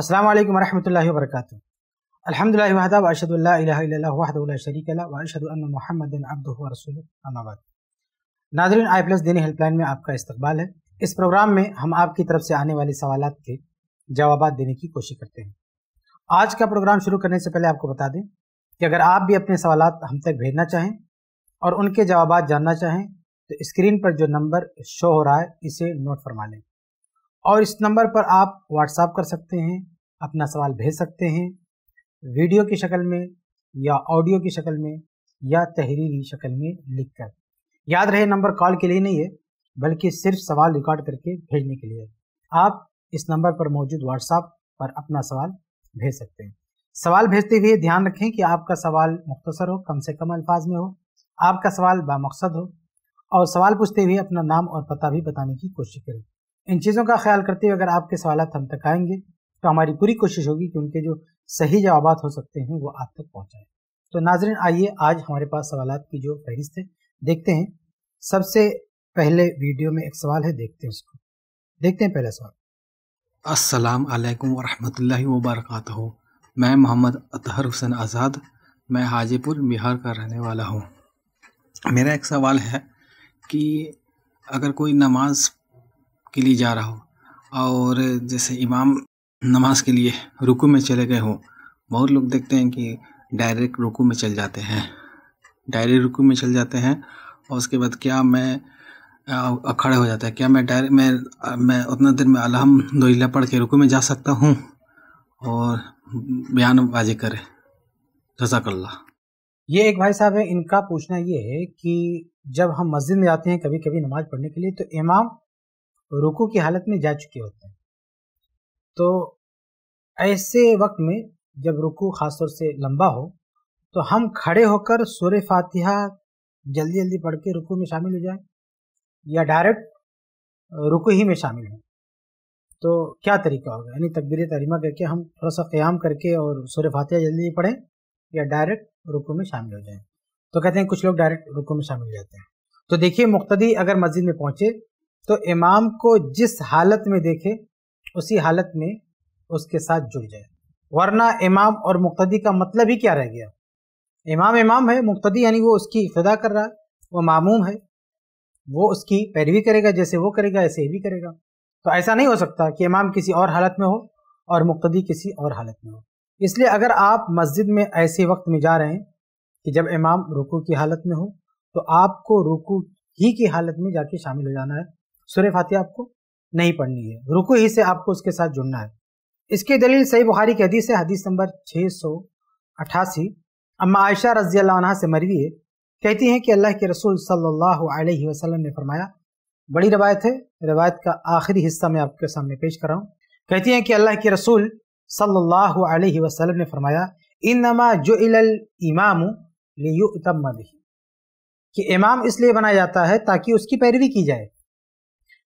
अस्सलाम वालेकुम वरहमतुल्लाहि व बरकातुहू अल्हम्दुलिल्लाहि वहदा व अशहदु अल्ला इलाहा इल्लल्लाह वहदहु ला शरीका ला व अशहदु अन्न मुहम्मदन अब्दुहु व रसूलुहू अम्मा बाद नाज़रीन आई प्लस देनी हेल्पलाइन में आपका इस्तकबाल है इस प्रोग्राम में हम आपकी तरफ से आने वाले सवाल के जवाब देने की कोशिश करते हैं आज का प्रोग्राम शुरू करने से पहले आपको बता दें कि अगर आप भी अपने सवाल हम तक भेजना चाहें और उनके जवाब जानना चाहें तो स्क्रीन पर जो नंबर शो हो रहा है इसे नोट फरमा लें और इस नंबर पर आप व्हाट्सएप कर सकते हैं अपना सवाल भेज सकते हैं वीडियो की शक्ल में या ऑडियो की शक्ल में या तहरीरी शक्ल में लिखकर याद रहे नंबर कॉल के लिए नहीं है बल्कि सिर्फ सवाल रिकॉर्ड करके भेजने के लिए आप इस नंबर पर मौजूद व्हाट्सएप पर अपना सवाल भेज सकते हैं सवाल भेजते हुए ध्यान रखें कि आपका सवाल मुख्तसर हो कम से कम अल्फाज में हो आपका सवाल बामकसद हो और सवाल पूछते हुए अपना नाम और पता भी बताने की कोशिश करें इन चीज़ों का ख्याल करते हुए अगर आपके सवाल हम तक आएंगे तो हमारी पूरी कोशिश होगी कि उनके जो सही जवाब हो सकते हैं वो आप तक पहुँचाएँ तो नाजरन आइए आज हमारे पास सवाल की जो फहरिस्त है देखते हैं सबसे पहले वीडियो में एक सवाल है देखते हैं उसको देखते हैं पहला सवाल अस्सलाम वालेकुम वरहमतुल्लाहि वबरकत मैं मोहम्मद अतहर हुसैन आज़ाद मैं हाजीपुर बिहार का रहने वाला हूँ मेरा एक सवाल है कि अगर कोई नमाज के लिए जा रहा हो और जैसे इमाम नमाज के लिए रुकू में चले गए हो बहुत लोग देखते हैं कि डायरेक्ट रुकू में चल जाते हैं डायरेक्ट रुकू में चल जाते हैं और उसके बाद क्या मैं अखड़े हो जाता है क्या मैं डायरेक्ट मैं मैं उतना देर में अलहमदिल्ला पढ़ के रुकू में जा सकता हूँ और बयानबाजी करें जजाकल्ला ये एक भाई साहब है इनका पूछना ये है कि जब हम मस्जिद में जाते हैं कभी कभी नमाज पढ़ने के लिए तो इमाम रुकू की हालत में जा चुके होते हैं तो ऐसे वक्त में जब रुकू ख़ासतौर से लंबा हो तो हम खड़े होकर सूर्य फातिहा जल्दी जल्दी पढ़ के रुकू में शामिल हो जाए या डायरेक्ट रुकू ही में शामिल हों तो क्या तरीका होगा यानी तकबीर तरीमा करके हम थोड़ा सा क़्याम करके और सूर्य फातिहा जल्दी जल्दी पढ़ें या डायरेक्ट रुकू में शामिल हो जाएँ तो कहते हैं कुछ लोग डायरेक्ट रुकू में शामिल हो जाते हैं तो देखिए मुख्तदी अगर मस्जिद में पहुँचे तो इमाम को जिस हालत में देखे उसी हालत में उसके साथ जुड़ जाए वरना इमाम और मुक्तदी का मतलब ही क्या रह गया इमाम इमाम है मुक्तदी यानी वो उसकी इफ्तदा कर रहा है वो मामूम है वो उसकी पैरवी करेगा जैसे वो करेगा ऐसे ही भी करेगा तो ऐसा नहीं हो सकता कि इमाम किसी और हालत में हो और मुक्तदी किसी और हालत में हो इसलिए अगर आप मस्जिद में ऐसे वक्त में जा रहे हैं कि जब इमाम रुकू की हालत में हो तो आपको रुकू ही की हालत में जाके शामिल हो जाना है सुर फातिहा आपको नहीं पढ़नी है रुकू ही से आपको उसके साथ जुड़ना है इसकी दलील सही बुखारी की हदीस है हदीस नंबर छः सौ अठासी अम्मा आयशा रजी अल्लाह से मरवी है कहती हैं कि अल्लाह के रसूल सल्लल्लाहु अलैहि वसल्लम ने फरमाया बड़ी रवायत है रवायत का आखिरी हिस्सा मैं आपके सामने पेश कर रहा हूँ कहती हैं कि अल्लाह के रसूल सल्लल्लाहु अलैहि वसल्लम ने फरमाया इन नमा जो इमाम लियुतम कि इमाम इसलिए बनाया जाता है ताकि उसकी पैरवी की जाए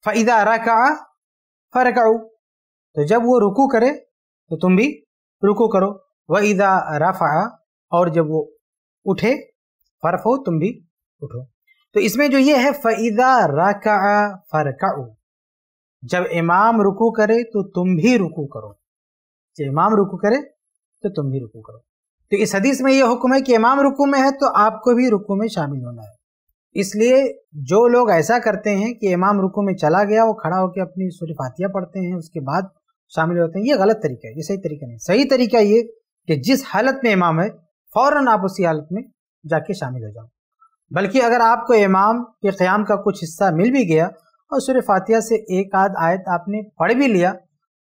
फ़ैदा रका फ़रकाऊ तो जब वो रुकू करे तो तुम भी रुकू करो व ईदा रफ़ा और जब वो उठे फर्फ हो तुम भी उठो तो इसमें जो ये है फ़ैदा रका फ़रका जब इमाम रुकू करे तो तुम भी रुकू करो जब इमाम रुकू करे तो तुम भी रुकू करो तो इस हदीस में ये हुक्म है कि इमाम रुकू में है तो आपको भी रुकू में शामिल होना है इसलिए जो लोग ऐसा करते हैं कि इमाम रुकू में चला गया वो खड़ा होकर अपनी सुरफातियाँ पढ़ते हैं उसके बाद शामिल होते हैं ये गलत तरीका है ये सही तरीका नहीं सही तरीका ये कि जिस हालत में इमाम है फ़ौर आप उसी हालत में जाके शामिल हो जाओ बल्कि अगर आपको इमाम के क़्याम का कुछ हिस्सा मिल भी गया और सूर्य फातिया से एक आध आयत आपने पढ़ भी लिया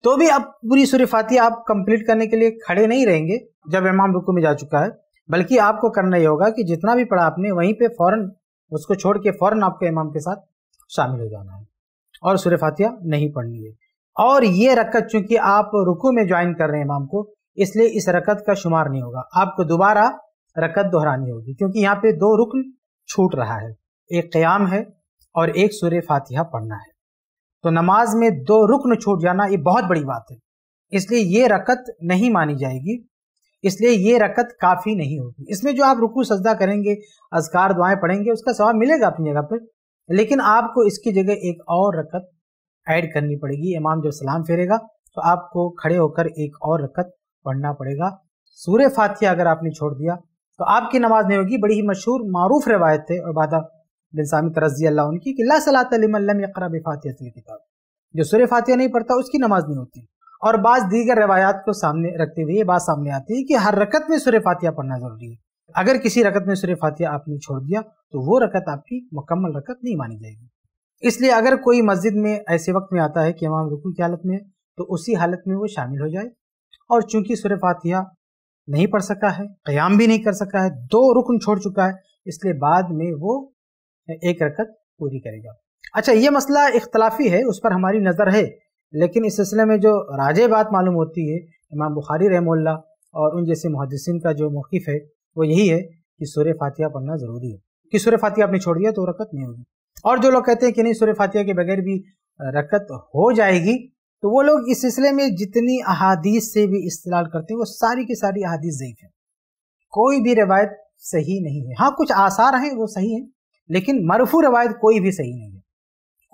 तो भी अब पूरी सूर्य फातिया आप कंप्लीट करने के लिए खड़े नहीं रहेंगे जब इमाम रुकू में जा चुका है बल्कि आपको करना ये होगा कि जितना भी पढ़ा आपने वहीं पे फ़ौरन उसको छोड़ के फ़ौरन आपको इमाम के साथ शामिल हो जाना है और सूर्य फातिया नहीं पढ़नी है और ये रकत चूंकि आप रुकू में ज्वाइन कर रहे हैं इमाम को इसलिए इस रकत का शुमार नहीं होगा आपको दोबारा रकत दोहरानी होगी क्योंकि यहाँ पे दो रुकन छूट रहा है एक क्याम है और एक सूर्य फातिहा पढ़ना है तो नमाज में दो रुकन छूट जाना ये बहुत बड़ी बात है इसलिए ये रकत नहीं मानी जाएगी इसलिए ये रकत काफ़ी नहीं होगी इसमें जो आप रुकू सजदा करेंगे अजकार दुआएं पढ़ेंगे उसका सवाब मिलेगा अपनी जगह पर लेकिन आपको इसकी जगह एक और रकत ऐड करनी पड़ेगी इमाम जब सलाम फेरेगा तो आपको खड़े होकर एक और रकत पढ़ना पड़ेगा सूर्य फातिया अगर आपने छोड़ दिया तो आपकी नमाज नहीं होगी बड़ी ही मशहूर मरूफ रवायत थे और बादा बिन सामी तरजी अल्लाह उनकी कि ला सलातम किताब जो सूर्य फातिया नहीं पढ़ता उसकी नमाज नहीं होती और बाज़ दीगर रवायात को सामने रखते हुए ये बात सामने आती है कि हर रकत में सूर फातिया पढ़ना ज़रूरी है अगर किसी रकत में सूर फातिया आपने छोड़ दिया तो वो रकत आपकी मुकम्मल रकत नहीं मानी जाएगी इसलिए अगर कोई मस्जिद में ऐसे वक्त में आता है कि इमाम रुकू की हालत में तो उसी हालत में वो शामिल हो जाए और चूंकि सुर फातिहा नहीं पढ़ सका है क़याम भी नहीं कर सका है दो रुकन छोड़ चुका है इसलिए बाद में वो एक रकत पूरी करेगा अच्छा ये मसला इख्तलाफी है उस पर हमारी नज़र है लेकिन इस सिलसिले में जो राजे बात मालूम होती है इमाम बुखारी रहमोल्ला और उन जैसे मुहदसिन का जो मौक़ है वो यही है कि सूर्य फातिया पढ़ना ज़रूरी है कि सूर्य फातिया आपने छोड़ दिया तो रकत नहीं होगी और जो लोग कहते हैं कि नहीं सूर्य फातिहा के बगैर भी रकत हो जाएगी तो वो लोग इस सिलसिले में जितनी अहादीस से भी इस्तेलाल करते हैं वो सारी की सारी अहादीस ज़यीफ़ है कोई भी रवायत सही नहीं है हाँ कुछ आसार हैं वो सही हैं लेकिन मरफू रवायत कोई भी सही नहीं है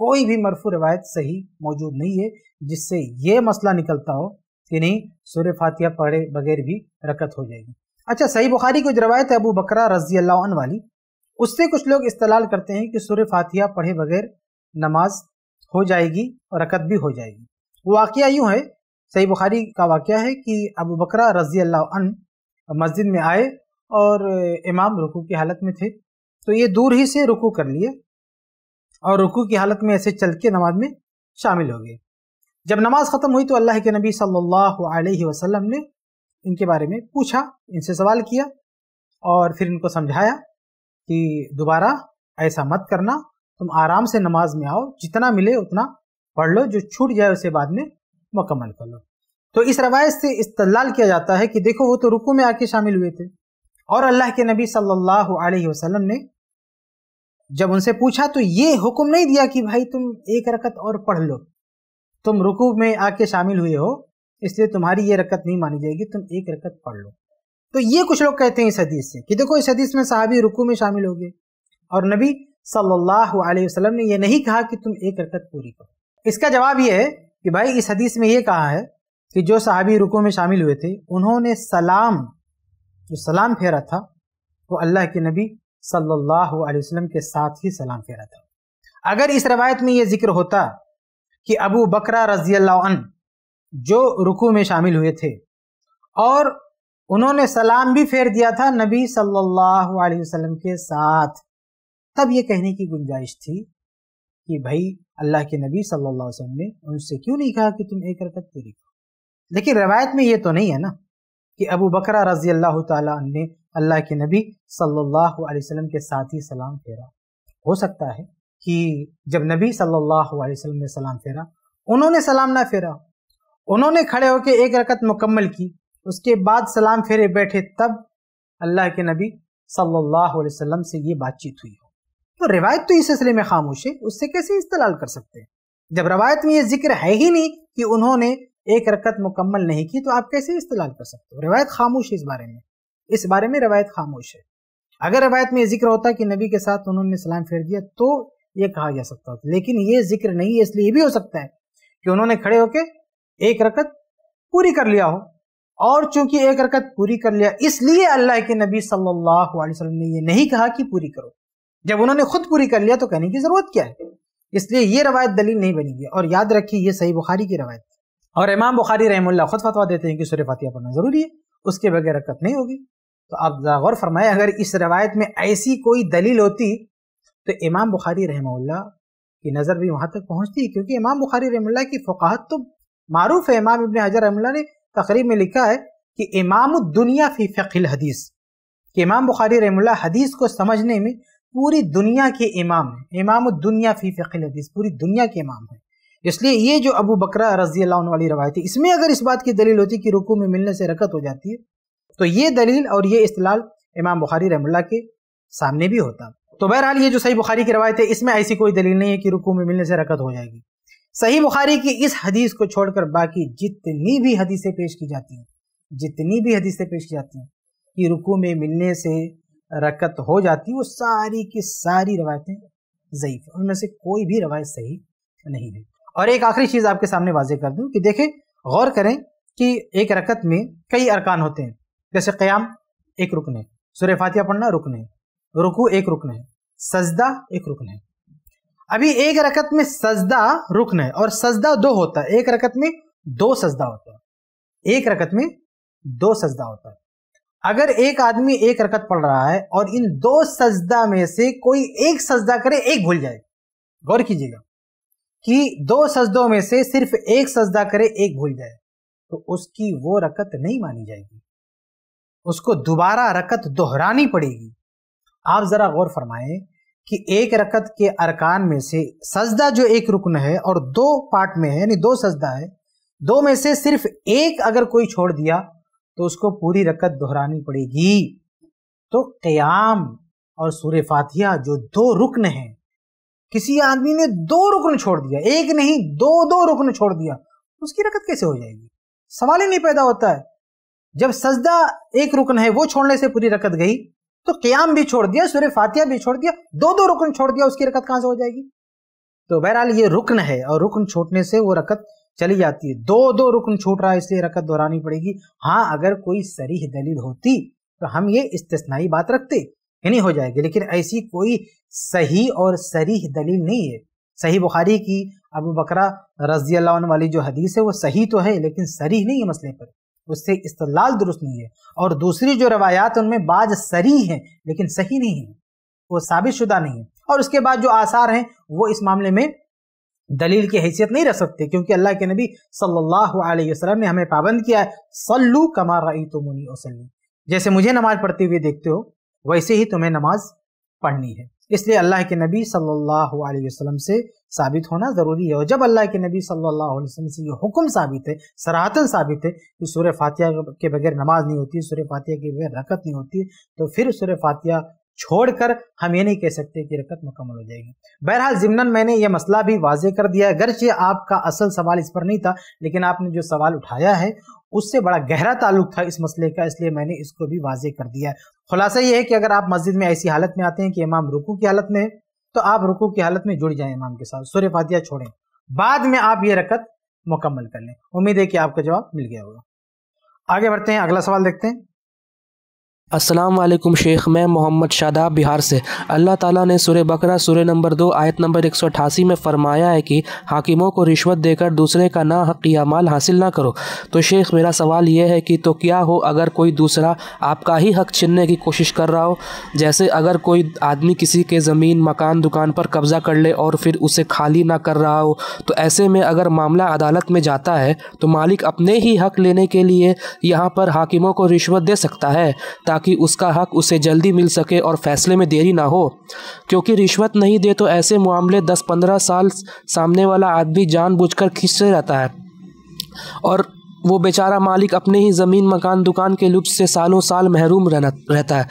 कोई भी मरफू रवायत सही मौजूद नहीं है जिससे ये मसला निकलता हो कि नहीं सूर्य फातिहा पढ़े बगैर भी रकत हो जाएगी अच्छा सही बुखारी कुछ रवायत है अबू बकरा रजी अल्लाह वाली उससे कुछ लोग इस्तेलाल करते हैं कि सूर्य फातिहा पढ़े बगैर नमाज हो जाएगी और रकत भी हो जाएगी वाक़ यूँ है सही बुखारी का वाक़ है कि अबू बकरा रजी अल्लाह मस्जिद में आए और इमाम रुकू की हालत में थे तो ये दूर ही से रुकू कर लिए और रुकू की हालत में ऐसे चल के नमाज में शामिल हो गए जब नमाज ख़त्म हुई तो अल्लाह के नबी सल्लल्लाहु अलैहि वसल्लम ने इनके बारे में पूछा इनसे सवाल किया और फिर इनको समझाया कि दोबारा ऐसा मत करना तुम आराम से नमाज में आओ जितना मिले उतना पढ़ लो जो छूट जाए उसे बाद में मुकम्मल कर लो तो इस रवायत से इस्तलाल किया जाता है कि देखो वो तो रुकू में आके शामिल हुए थे और अल्लाह के नबी सल्लल्लाहु अलैहि वसल्लम ने जब उनसे पूछा तो ये हुक्म नहीं दिया कि भाई तुम एक रकत और पढ़ लो तुम रुकू में आके शामिल हुए हो इसलिए तुम्हारी ये रकत नहीं मानी जाएगी तुम एक रकत पढ़ लो तो ये कुछ लोग कहते हैं इस हदीस से कि देखो इस हदीस में साहबी रुकू में शामिल हो गए और नबी सल्लल्लाहु अलैहि वसल्लम ने ये नहीं कहा कि तुम एक हरकत पूरी करो इसका जवाब यह है कि भाई इस हदीस में ये कहा है कि जो साहबी रुकू में शामिल हुए थे उन्होंने सलाम जो सलाम फेरा था वो अल्लाह के नबी सल्लल्लाहु अलैहि वसल्लम के साथ ही सलाम फेरा था अगर इस रवायत में ये जिक्र होता कि अबू बकरा रजी अन जो रुकू में शामिल हुए थे और उन्होंने सलाम भी फेर दिया था नबी सल्लल्लाहु अलैहि वसल्लम के साथ तब ये कहने की गुंजाइश थी कि भाई अल्लाह के नबी सल्लल्लाहु अलैहि वसल्लम ने उनसे क्यों नहीं कहा कि तुम एक रकत पूरी करो लेकिन रवायत में ये तो नहीं है ना कि अबू बकरा रजी अल्लाह ने अल्लाह के नबी सल्लल्लाहु अलैहि वसल्लम के साथ ही सलाम फेरा हो सकता है कि जब नबी सल्लल्लाहु अलैहि वसल्लम ने सलाम फेरा उन्होंने सलाम ना फेरा उन्होंने खड़े होकर एक रकत मुकम्मल की उसके बाद सलाम फेरे बैठे तब अल्लाह के नबी सल्लल्लाहु अलैहि वसल्लम से ये बातचीत हुई हो तो रिवायत तो इस सिलसिले में खामोश है उससे कैसे इस्तेलाल कर सकते हैं जब रवायत में ये जिक्र है ही नहीं कि उन्होंने एक रकत मुकम्मल नहीं की तो आप कैसे इस्तेलाल कर सकते हो रवायत खामोश है इस बारे में इस बारे में रवायत खामोश है अगर रवायत में जिक्र होता कि नबी के साथ उन्होंने सलाम फेर दिया तो ये कहा जा सकता होता लेकिन ये जिक्र नहीं है इसलिए भी हो सकता है कि उन्होंने खड़े होकर एक रकत पूरी कर लिया हो और चूंकि एक रकत पूरी कर लिया इसलिए अल्लाह के नबी सल्लल्लाहु अलैहि वसल्लम ने यह नहीं कहा कि पूरी करो जब उन्होंने खुद पूरी कर लिया तो कहने की जरूरत क्या है इसलिए ये रवायत दलील नहीं बनेगी और याद रखिए ये सही बुखारी की रवायत और इमाम बुखारी रहमुल्ला खुद फतवा देते हैं कि सूर्य फातिहा पढ़ना ज़रूरी है उसके बगैर रकत नहीं होगी तो आप गौर फरमाए अगर इस रवायत में ऐसी कोई दलील होती तो इमाम बुखारी रहमुल्ला की नज़र भी वहां तक पहुँचती क्योंकि इमाम बुखारी रहमुल्ला की फकाहत तो मारूफ है इमाम इबन हजर रहमुल्ला ने तकरीब में लिखा है कि इमाम दुनिया फी फ़कील हदीस कि इमाम बुखारी रहमुल्ला हदीस को समझने में पूरी दुनिया के इमाम है इमाम दुनिया फी फ़कील हदीस पूरी दुनिया के इमाम है इसलिए ये जो अबू बकरा रजी वाली रवायत है इसमें अगर इस बात की दलील होती कि रुकू में मिलने से रकत हो जाती है तो ये दलील और ये इसलाल इमाम बुखारी रहमुल्ला के सामने भी होता तो बहरहाल ये जो सही बुखारी की रवायत है इसमें ऐसी कोई दलील नहीं है कि रुकू में मिलने से रकत हो जाएगी सही बुखारी की इस हदीस को छोड़कर बाकी जितनी भी हदीसें पेश की जाती हैं जितनी भी हदीसें पेश की जाती हैं कि रुकू में मिलने से रकत हो जाती वो सारी की सारी रवायतें ज़यीफ़ उनमें से कोई भी रवायत सही नहीं है और एक आखिरी चीज़ आपके सामने वाजे कर दूँ कि देखें गौर करें कि एक रकत में कई अरकान होते हैं जैसे क़याम एक रुकन है सुर फातिया पढ़ना रुकन है रुकू एक रुकन है सजदा एक रुकन है अभी एक रकत में सजदा रुकन है और सजदा दो होता है एक रकत में दो सजदा होता है एक रकत में दो सजदा होता है अगर एक आदमी एक रकत पढ़ रहा है और इन दो सजदा में से कोई एक सजदा करे एक भूल जाए गौर कीजिएगा कि दो सजदों में से सिर्फ एक सजदा करे एक भूल जाए तो उसकी वो रकत नहीं मानी जाएगी उसको दोबारा रकत दोहरानी पड़ेगी आप जरा गौर फरमाएं कि एक रकत के अरकान में से सजदा जो एक रुकन है और दो पार्ट में है यानी दो सजदा है दो में से सिर्फ एक अगर कोई छोड़ दिया तो उसको पूरी रकत दोहरानी पड़ेगी तो कयाम और सूर्य फातिया जो दो रुकन है किसी आदमी ने दो रुकन छोड़ दिया एक नहीं दो दो रुकन छोड़ दिया उसकी रकत कैसे हो जाएगी सवाल ही नहीं पैदा होता है जब सजदा एक रुकन है वो छोड़ने से पूरी रकत गई तो क्याम भी छोड़ दिया सूर्य फातिया भी छोड़ दिया दो दो रुकन छोड़ दिया उसकी रकत कहां से हो जाएगी तो बहरहाल ये रुकन है और रुकन छोड़ने से वो रकत चली जाती है दो दो रुकन छूट रहा है इसलिए रकत दोहरानी पड़ेगी हाँ अगर कोई सरीह दलील होती तो हम ये इस्तेसनाई बात रखते यानी हो जाएगी लेकिन ऐसी कोई सही और सरीह दलील नहीं है सही बुखारी की अब बकरा रजी वाली जो हदीस है वो सही तो है लेकिन सरीह नहीं है मसले पर उससे इस्तलाल दुरुस्त नहीं है और दूसरी जो रवायात उनमें बाज सरी हैं लेकिन सही नहीं है वो साबित शुदा नहीं है और उसके बाद जो आसार हैं वो इस मामले में दलील की हैसियत नहीं रख सकते क्योंकि अल्लाह के नबी सल्लल्लाहु अलैहि वसल्लम ने हमें पाबंद किया है सल्लू कमा रही तो मुनी जैसे मुझे नमाज पढ़ते हुए देखते हो वैसे ही तुम्हें नमाज पढ़नी है इसलिए अल्लाह के नबी सल्लल्लाहु अलैहि वसल्लम से साबित होना ज़रूरी है और जब अल्लाह के नबी सल्लल्लाहु अलैहि वसल्लम से ये हुक्म साबित है सराहतन साबित है कि सूर्य फातिया के बगैर नमाज नहीं होती सूर्य फातिया के बगैर रकत नहीं होती तो फिर सूर्य फातिया छोड़कर हम ये नहीं कह सकते कि रकत मुकम्मल हो जाएगी बहरहाल ज़िमनन मैंने ये मसला भी वाजे कर दिया है गरचे आपका असल सवाल इस पर नहीं था लेकिन आपने जो सवाल उठाया है उससे बड़ा गहरा ताल्लुक था इस मसले का इसलिए मैंने इसको भी वाजे कर दिया है खुलासा यह है कि अगर आप मस्जिद में ऐसी हालत में आते हैं कि इमाम रुकू की हालत में है तो आप रुकू की हालत में जुड़ जाएं इमाम के साथ सूर्य फातिया छोड़ें बाद में आप ये रकत मुकम्मल कर लें उम्मीद है कि आपका जवाब मिल गया होगा आगे बढ़ते हैं अगला सवाल देखते हैं अस्सलाम वालेकुम शेख मैं मोहम्मद शादाब बिहार से अल्लाह ताला ने सुर बकरा सूर्य नंबर दो आयत नंबर एक सौ अठासी में फरमाया है कि हाकिमों को रिश्वत देकर दूसरे का ना या माल हासिल ना करो तो शेख मेरा सवाल यह है कि तो क्या हो अगर कोई दूसरा आपका ही हक छीनने की कोशिश कर रहा हो जैसे अगर कोई आदमी किसी के ज़मीन मकान दुकान पर कब्ज़ा कर ले और फिर उसे खाली ना कर रहा हो तो ऐसे में अगर मामला अदालत में जाता है तो मालिक अपने ही हक लेने के लिए यहाँ पर हाकिमों को रिश्वत दे सकता है ताकि ताकि उसका हक उसे जल्दी मिल सके और फैसले में देरी ना हो क्योंकि रिश्वत नहीं दे तो ऐसे मामले 10-15 साल सामने वाला आदमी जानबूझकर खींचते रहता है और वो बेचारा मालिक अपने ही ज़मीन मकान दुकान के लुप्त से सालों साल महरूम रहना रहता है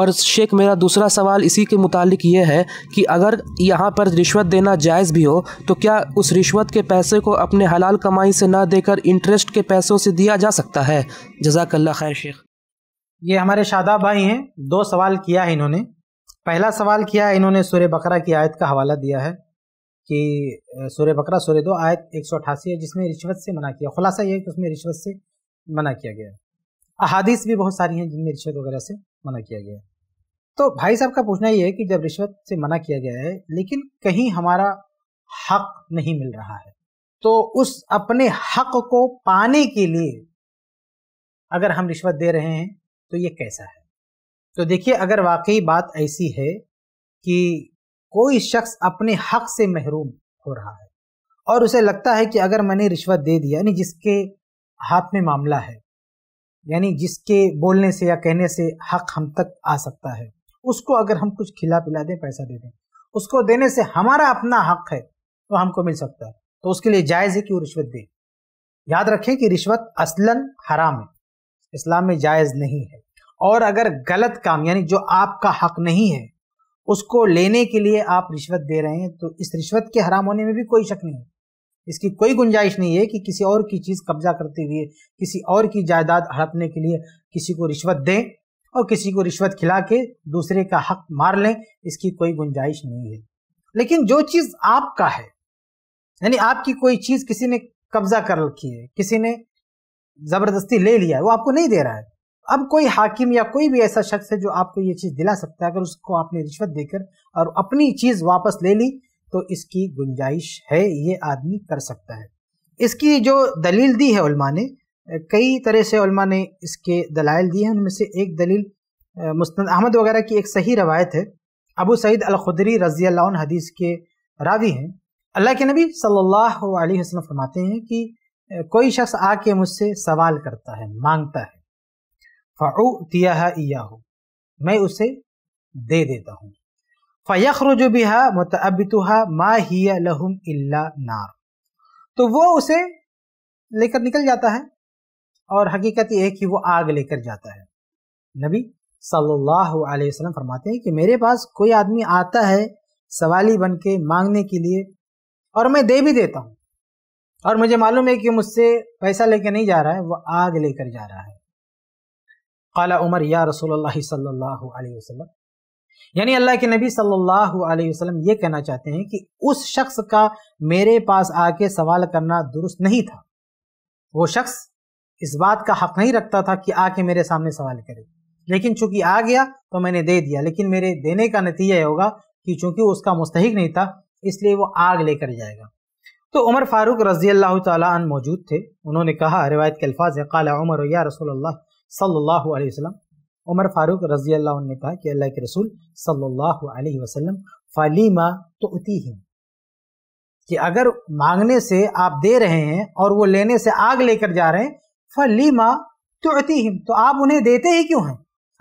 और शेख मेरा दूसरा सवाल इसी के मुतालिक ये है कि अगर यहाँ पर रिश्वत देना जायज़ भी हो तो क्या उस रिश्वत के पैसे को अपने हलाल कमाई से ना देकर इंटरेस्ट के पैसों से दिया जा सकता है जजाकल्ला खैर शेख ये हमारे शादा भाई हैं दो सवाल किया है इन्होंने पहला सवाल किया है इन्होंने सूर्य बकरा की आयत का हवाला दिया है कि सूर्य बकरा सूर्य दो आयत एक सौ अठासी है जिसमें रिश्वत से मना किया खुलासा ये है कि उसमें रिश्वत से मना किया गया है अहादीस भी बहुत सारी हैं जिनमें रिश्वत वगैरह से मना किया गया है तो भाई साहब का पूछना ये है कि जब रिश्वत से मना किया गया है लेकिन कहीं हमारा हक नहीं मिल रहा है तो उस अपने हक को पाने के लिए अगर हम रिश्वत दे रहे हैं तो ये कैसा है तो देखिए अगर वाकई बात ऐसी है कि कोई शख्स अपने हक से महरूम हो रहा है और उसे लगता है कि अगर मैंने रिश्वत दे दी यानी जिसके हाथ में मामला है यानी जिसके बोलने से या कहने से हक हम तक आ सकता है उसको अगर हम कुछ खिला पिला दें पैसा दे दें उसको देने से हमारा अपना हक है तो हमको मिल सकता है तो उसके लिए जायज़ है कि वो रिश्वत दे याद रखें कि रिश्वत असलन हराम है इस्लाम में जायज़ नहीं है और अगर गलत काम यानी जो आपका हक नहीं है उसको लेने के लिए आप रिश्वत दे रहे हैं तो इस रिश्वत के हराम होने में भी कोई शक नहीं है इसकी कोई गुंजाइश नहीं है कि किसी और की चीज़ कब्जा करते हुए किसी और की जायदाद हड़पने के लिए किसी को रिश्वत दें और किसी को रिश्वत खिला के दूसरे का हक मार लें इसकी कोई गुंजाइश नहीं है लेकिन जो चीज़ आपका है यानी आपकी कोई चीज़ किसी ने कब्जा कर रखी है किसी ने ज़बरदस्ती ले लिया है वो आपको नहीं दे रहा है अब कोई हाकिम या कोई भी ऐसा शख्स है जो आपको ये चीज़ दिला सकता है अगर उसको आपने रिश्वत देकर और अपनी चीज़ वापस ले ली तो इसकी गुंजाइश है ये आदमी कर सकता है इसकी जो दलील दी है उल्मा ने कई तरह से उल्मा ने इसके दलाइल दिए हैं उनमें से एक दलील मुस्त अहमद वगैरह की एक सही रवायत है अबू सईद खुदरी रजी हदीस के रावी हैं अल्लाह के नबी सल्लल्लाहु अलैहि वसल्लम फरमाते हैं कि कोई शख्स आके मुझसे सवाल करता है मांगता है फाउ तिया हो मैं उसे दे देता हूँ फ़यखरज भी हा मा हिया लहुम इल्ला नार तो वो उसे लेकर निकल जाता है और हकीकत यह है कि वो आग लेकर जाता है नबी सल्लल्लाहु अलैहि वसल्लम फरमाते हैं कि मेरे पास कोई आदमी आता है सवाली बन के मांगने के लिए और मैं दे भी देता हूँ और मुझे मालूम है कि मुझसे पैसा लेके नहीं जा रहा है वो आग लेकर जा रहा है काला उमर या रसोल्ला सल्लल्लाहु अलैहि वसल्लम यानी अल्लाह के नबी सल्लल्लाहु अलैहि वसल्लम ये कहना चाहते हैं कि उस शख्स का मेरे पास आके सवाल करना दुरुस्त नहीं था वो शख्स इस बात का हक नहीं रखता था कि आके मेरे सामने सवाल करे लेकिन चूंकि आ गया तो मैंने दे दिया लेकिन मेरे देने का नतीजा होगा कि चूंकि उसका मुस्तक नहीं था इसलिए वो आग लेकर जाएगा तो उमर फारूक रजी अल्लाह तन मौजूद थे उन्होंने कहा रिवायत के अल्फाज है काला उमर या रसूल अल्लाह सल्लल्लाहु अलैहि वसल्लम उमर फारूक रजी अल्लाह ने कहा कि अल्लाह के रसूल सल्लल्लाहु अलैहि वसल्लम फलीमा तो उती ही कि अगर मांगने से आप दे रहे हैं और वो लेने से आग लेकर जा रहे हैं फलीमा तो उती हिम तो आप उन्हें देते ही क्यों हैं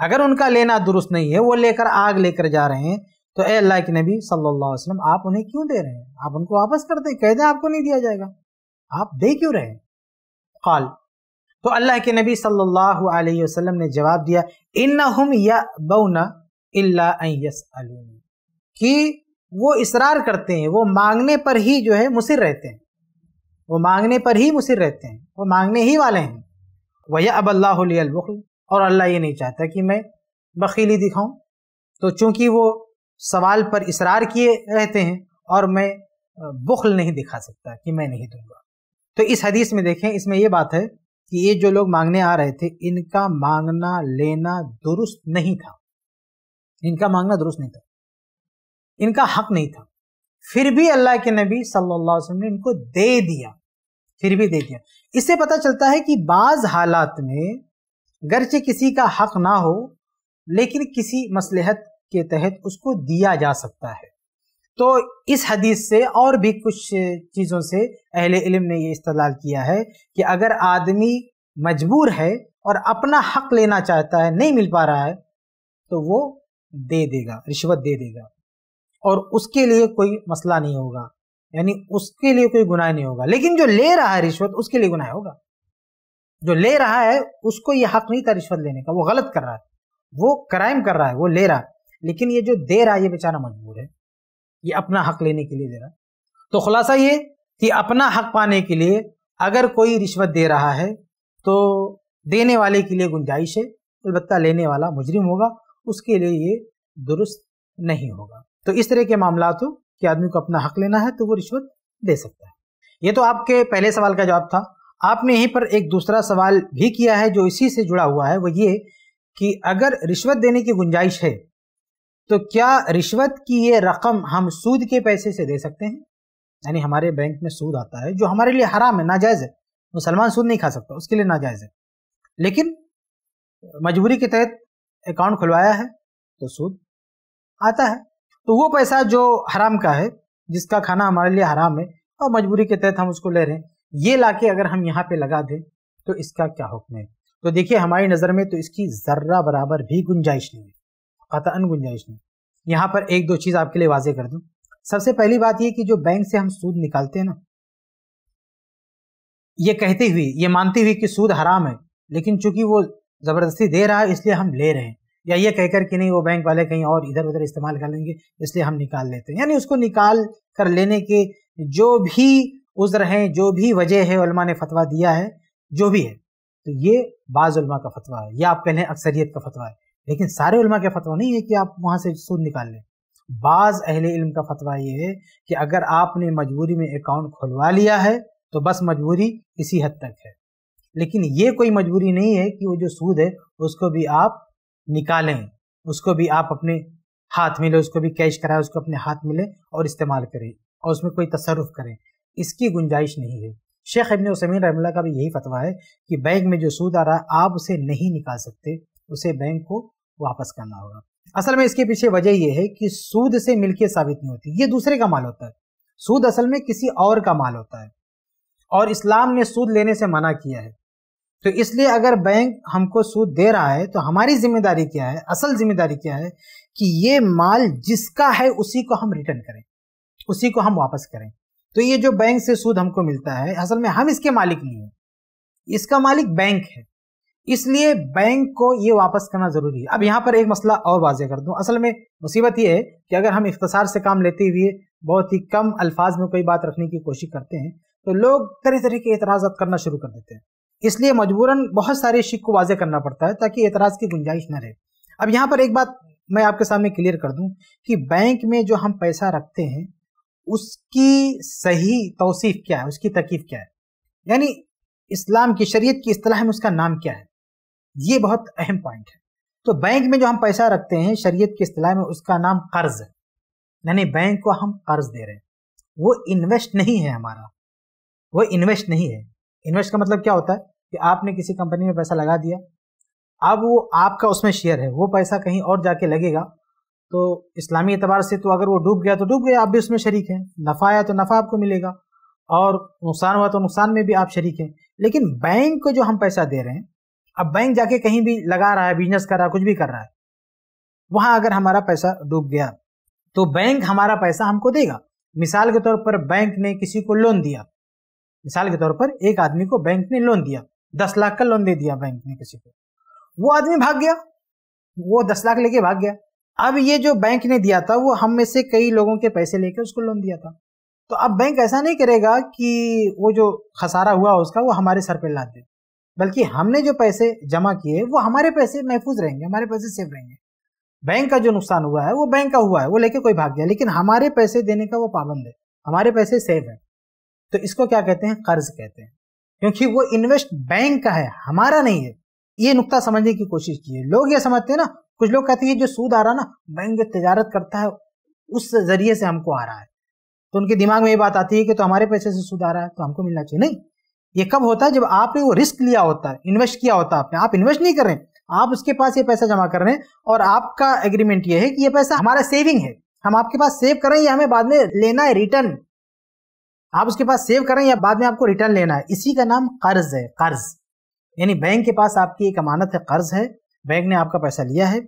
अगर उनका लेना दुरुस्त नहीं है वो लेकर आग लेकर जा रहे हैं तो ए अल्लाह के नबी सल्लल्लाहु अलैहि वसल्लम आप उन्हें क्यों दे रहे हैं आप उनको वापस कर दें कह दें आपको नहीं दिया जाएगा आप दे क्यों रहे काल तो अल्लाह के नबी सल्लल्लाहु अलैहि वसल्लम ने जवाब दिया इन या कि वो इसरार करते हैं वो मांगने पर ही जो है मुसिर रहते हैं वो मांगने पर ही मुसिर रहते हैं वो मांगने ही वाले हैं वह अब अल्लाह और अल्लाह ये नहीं चाहता कि मैं बखीली दिखाऊं तो चूंकि वो सवाल पर इसरार किए रहते हैं और मैं बुखल नहीं दिखा सकता कि मैं नहीं दूंगा तो इस हदीस में देखें इसमें यह बात है कि ये जो लोग मांगने आ रहे थे इनका मांगना लेना दुरुस्त नहीं था इनका मांगना दुरुस्त नहीं था इनका हक नहीं था फिर भी अल्लाह के नबी सल्लल्लाहु अलैहि वसल्लम ने इनको दे दिया फिर भी दे दिया इससे पता चलता है कि बाज हालात में गरचे किसी का हक ना हो लेकिन किसी मसलहत के तहत उसको दिया जा सकता है तो इस हदीस से और भी कुछ चीज़ों से अहले इल्म ने ये इस्तलाल किया है कि अगर आदमी मजबूर है और अपना हक लेना चाहता है नहीं मिल पा रहा है तो वो दे देगा रिश्वत दे देगा और उसके लिए कोई मसला नहीं होगा यानी उसके लिए कोई गुनाह नहीं होगा लेकिन जो ले रहा है रिश्वत उसके लिए गुनाह होगा जो ले रहा है उसको ये हक नहीं था रिश्वत लेने का वो गलत कर रहा है वो क्राइम कर रहा है वो ले रहा है लेकिन ये जो दे रहा है ये बेचारा मजबूर है ये अपना हक लेने के लिए दे रहा तो खुलासा ये कि अपना हक पाने के लिए अगर कोई रिश्वत दे रहा है तो देने वाले के लिए गुंजाइश है अलबत्ता लेने वाला मुजरिम होगा उसके लिए ये दुरुस्त नहीं होगा तो इस तरह के मामला हो कि आदमी को अपना हक लेना है तो वो रिश्वत दे सकता है ये तो आपके पहले सवाल का जवाब था आपने यहीं पर एक दूसरा सवाल भी किया है जो इसी से जुड़ा हुआ है वो ये कि अगर रिश्वत देने की गुंजाइश है तो क्या रिश्वत की ये रकम हम सूद के पैसे से दे सकते हैं यानी हमारे बैंक में सूद आता है जो हमारे लिए हराम है नाजायज़ है मुसलमान सूद नहीं खा सकता उसके लिए नाजायज़ है लेकिन मजबूरी के तहत अकाउंट खुलवाया है तो सूद आता है तो वो पैसा जो हराम का है जिसका खाना हमारे लिए हराम है और मजबूरी के तहत हम उसको ले रहे हैं ये लाके अगर हम यहाँ पे लगा दें तो इसका क्या हुक्म है तो देखिए हमारी नज़र में तो इसकी ज़र्रा बराबर भी गुंजाइश नहीं है अतः अन गुंजाइश नहीं यहाँ पर एक दो चीज़ आपके लिए वाजे कर दूँ सबसे पहली बात यह कि जो बैंक से हम सूद निकालते हैं ना ये कहते हुए ये मानते हुए कि सूद हराम है लेकिन चूंकि वो ज़बरदस्ती दे रहा है इसलिए हम ले रहे हैं या ये कहकर कि नहीं वो बैंक वाले कहीं और इधर उधर इस्तेमाल कर लेंगे इसलिए हम निकाल लेते हैं यानी उसको निकाल कर लेने के जो भी उज्र हैं जो भी वजह है उलमा ने फतवा दिया है जो भी है तो ये बाज़ उलमा का फतवा है या आप कह लें अक्सरियत का फतवा है लेकिन सारे उलमा का फतवा नहीं है कि आप वहां से सूद निकाल लें बाज़ अहले इल्म का फतवा ये है कि अगर आपने मजबूरी में अकाउंट खुलवा लिया है तो बस मजबूरी इसी हद तक है लेकिन ये कोई मजबूरी नहीं है कि वो जो सूद है उसको भी आप निकालें उसको भी आप अपने हाथ मिले उसको भी कैश कराए उसको अपने हाथ मिले और इस्तेमाल करें और उसमें कोई तसरफ करें इसकी गुंजाइश नहीं है शेख इबन उसमीन रहमल्ला का भी यही फतवा है कि बैंक में जो सूद आ रहा है आप उसे नहीं निकाल सकते उसे बैंक को वापस करना होगा असल में इसके पीछे वजह यह है कि सूद से मिलकर साबित नहीं होती ये दूसरे का माल होता है सूद असल में किसी और का माल होता है और इस्लाम ने सूद लेने से मना किया है तो इसलिए अगर बैंक हमको सूद दे रहा है तो हमारी जिम्मेदारी क्या है असल जिम्मेदारी क्या है कि ये माल जिसका है उसी को हम रिटर्न करें उसी को हम वापस करें तो ये जो बैंक से सूद हमको मिलता है असल में हम इसके मालिक नहीं हैं इसका मालिक बैंक है इसलिए बैंक को ये वापस करना जरूरी है अब यहाँ पर एक मसला और वाजे कर दूं असल में मुसीबत ये है कि अगर हम इख्तसार से काम लेते हुए बहुत ही कम अल्फाज में कोई बात रखने की कोशिश करते हैं तो लोग तरह तरह के एतराज़ करना शुरू कर देते हैं इसलिए मजबूरन बहुत सारे शिक को वाजे करना पड़ता है ताकि एतराज़ की गुंजाइश न रहे अब यहाँ पर एक बात मैं आपके सामने क्लियर कर दूँ कि बैंक में जो हम पैसा रखते हैं उसकी सही तोसीफ़ क्या है उसकी तकीफ़ क्या है यानी इस्लाम की शरीयत की असलाह में उसका नाम क्या है ये बहुत अहम पॉइंट है तो बैंक में जो हम पैसा रखते हैं शरीयत की अतलाह में उसका नाम कर्ज है यानी बैंक को हम कर्ज दे रहे हैं वो इन्वेस्ट नहीं है हमारा वो इन्वेस्ट नहीं है इन्वेस्ट का मतलब क्या होता है कि आपने किसी कंपनी में पैसा लगा दिया अब वो आपका उसमें शेयर है वो पैसा कहीं और जाके लगेगा तो इस्लामी एतबार से तो अगर वो डूब गया तो डूब गया आप भी उसमें शरीक हैं नफ़ा आया तो नफ़ा आपको मिलेगा और नुकसान हुआ तो नुकसान में भी आप शरीक हैं लेकिन बैंक को जो हम पैसा दे रहे हैं अब बैंक जाके कहीं भी लगा रहा है बिजनेस कर रहा है कुछ भी कर रहा है वहां अगर हमारा पैसा डूब गया तो बैंक हमारा पैसा हमको देगा मिसाल के तौर पर बैंक ने किसी को लोन दिया मिसाल के तौर पर एक आदमी को बैंक ने लोन दिया दस लाख का लोन दे दिया बैंक ने किसी को वो आदमी भाग गया वो दस लाख लेके भाग गया अब ये जो बैंक ने दिया था वो हम में से कई लोगों के पैसे लेकर उसको लोन दिया था तो अब बैंक ऐसा नहीं करेगा कि वो जो खसारा हुआ उसका वो हमारे सर पर लाद दे बल्कि हमने जो पैसे जमा किए वो हमारे पैसे महफूज रहेंगे हमारे पैसे सेफ रहेंगे बैंक का जो नुकसान हुआ है वो बैंक का हुआ है वो लेके कोई भाग गया लेकिन हमारे पैसे देने का वो पाबंद है हमारे पैसे सेफ है तो इसको क्या कहते हैं कर्ज कहते हैं क्योंकि वो इन्वेस्ट बैंक का है हमारा नहीं है ये नुकता समझने की कोशिश की है लोग ये समझते हैं ना कुछ लोग कहते हैं जो सूद आ रहा ना बैंक जो तजारत करता है उस जरिए से हमको आ रहा है तो उनके दिमाग में ये बात आती है कि तो हमारे पैसे से सूद आ रहा है तो हमको मिलना चाहिए नहीं ये कब होता है जब आपने वो रिस्क लिया होता है इन्वेस्ट किया होता है आपने आप इन्वेस्ट नहीं कर रहे आप उसके पास ये पैसा जमा कर रहे हैं और आपका एग्रीमेंट ये है कि ये पैसा हमारा सेविंग है हम आपके पास सेव कर रहे हैं या हमें बाद में लेना है रिटर्न आप उसके पास सेव कर रहे हैं या बाद में आपको रिटर्न लेना है इसी का नाम कर्ज है कर्ज यानी बैंक के पास आपकी एक अमानत है कर्ज है बैंक ने आपका पैसा लिया है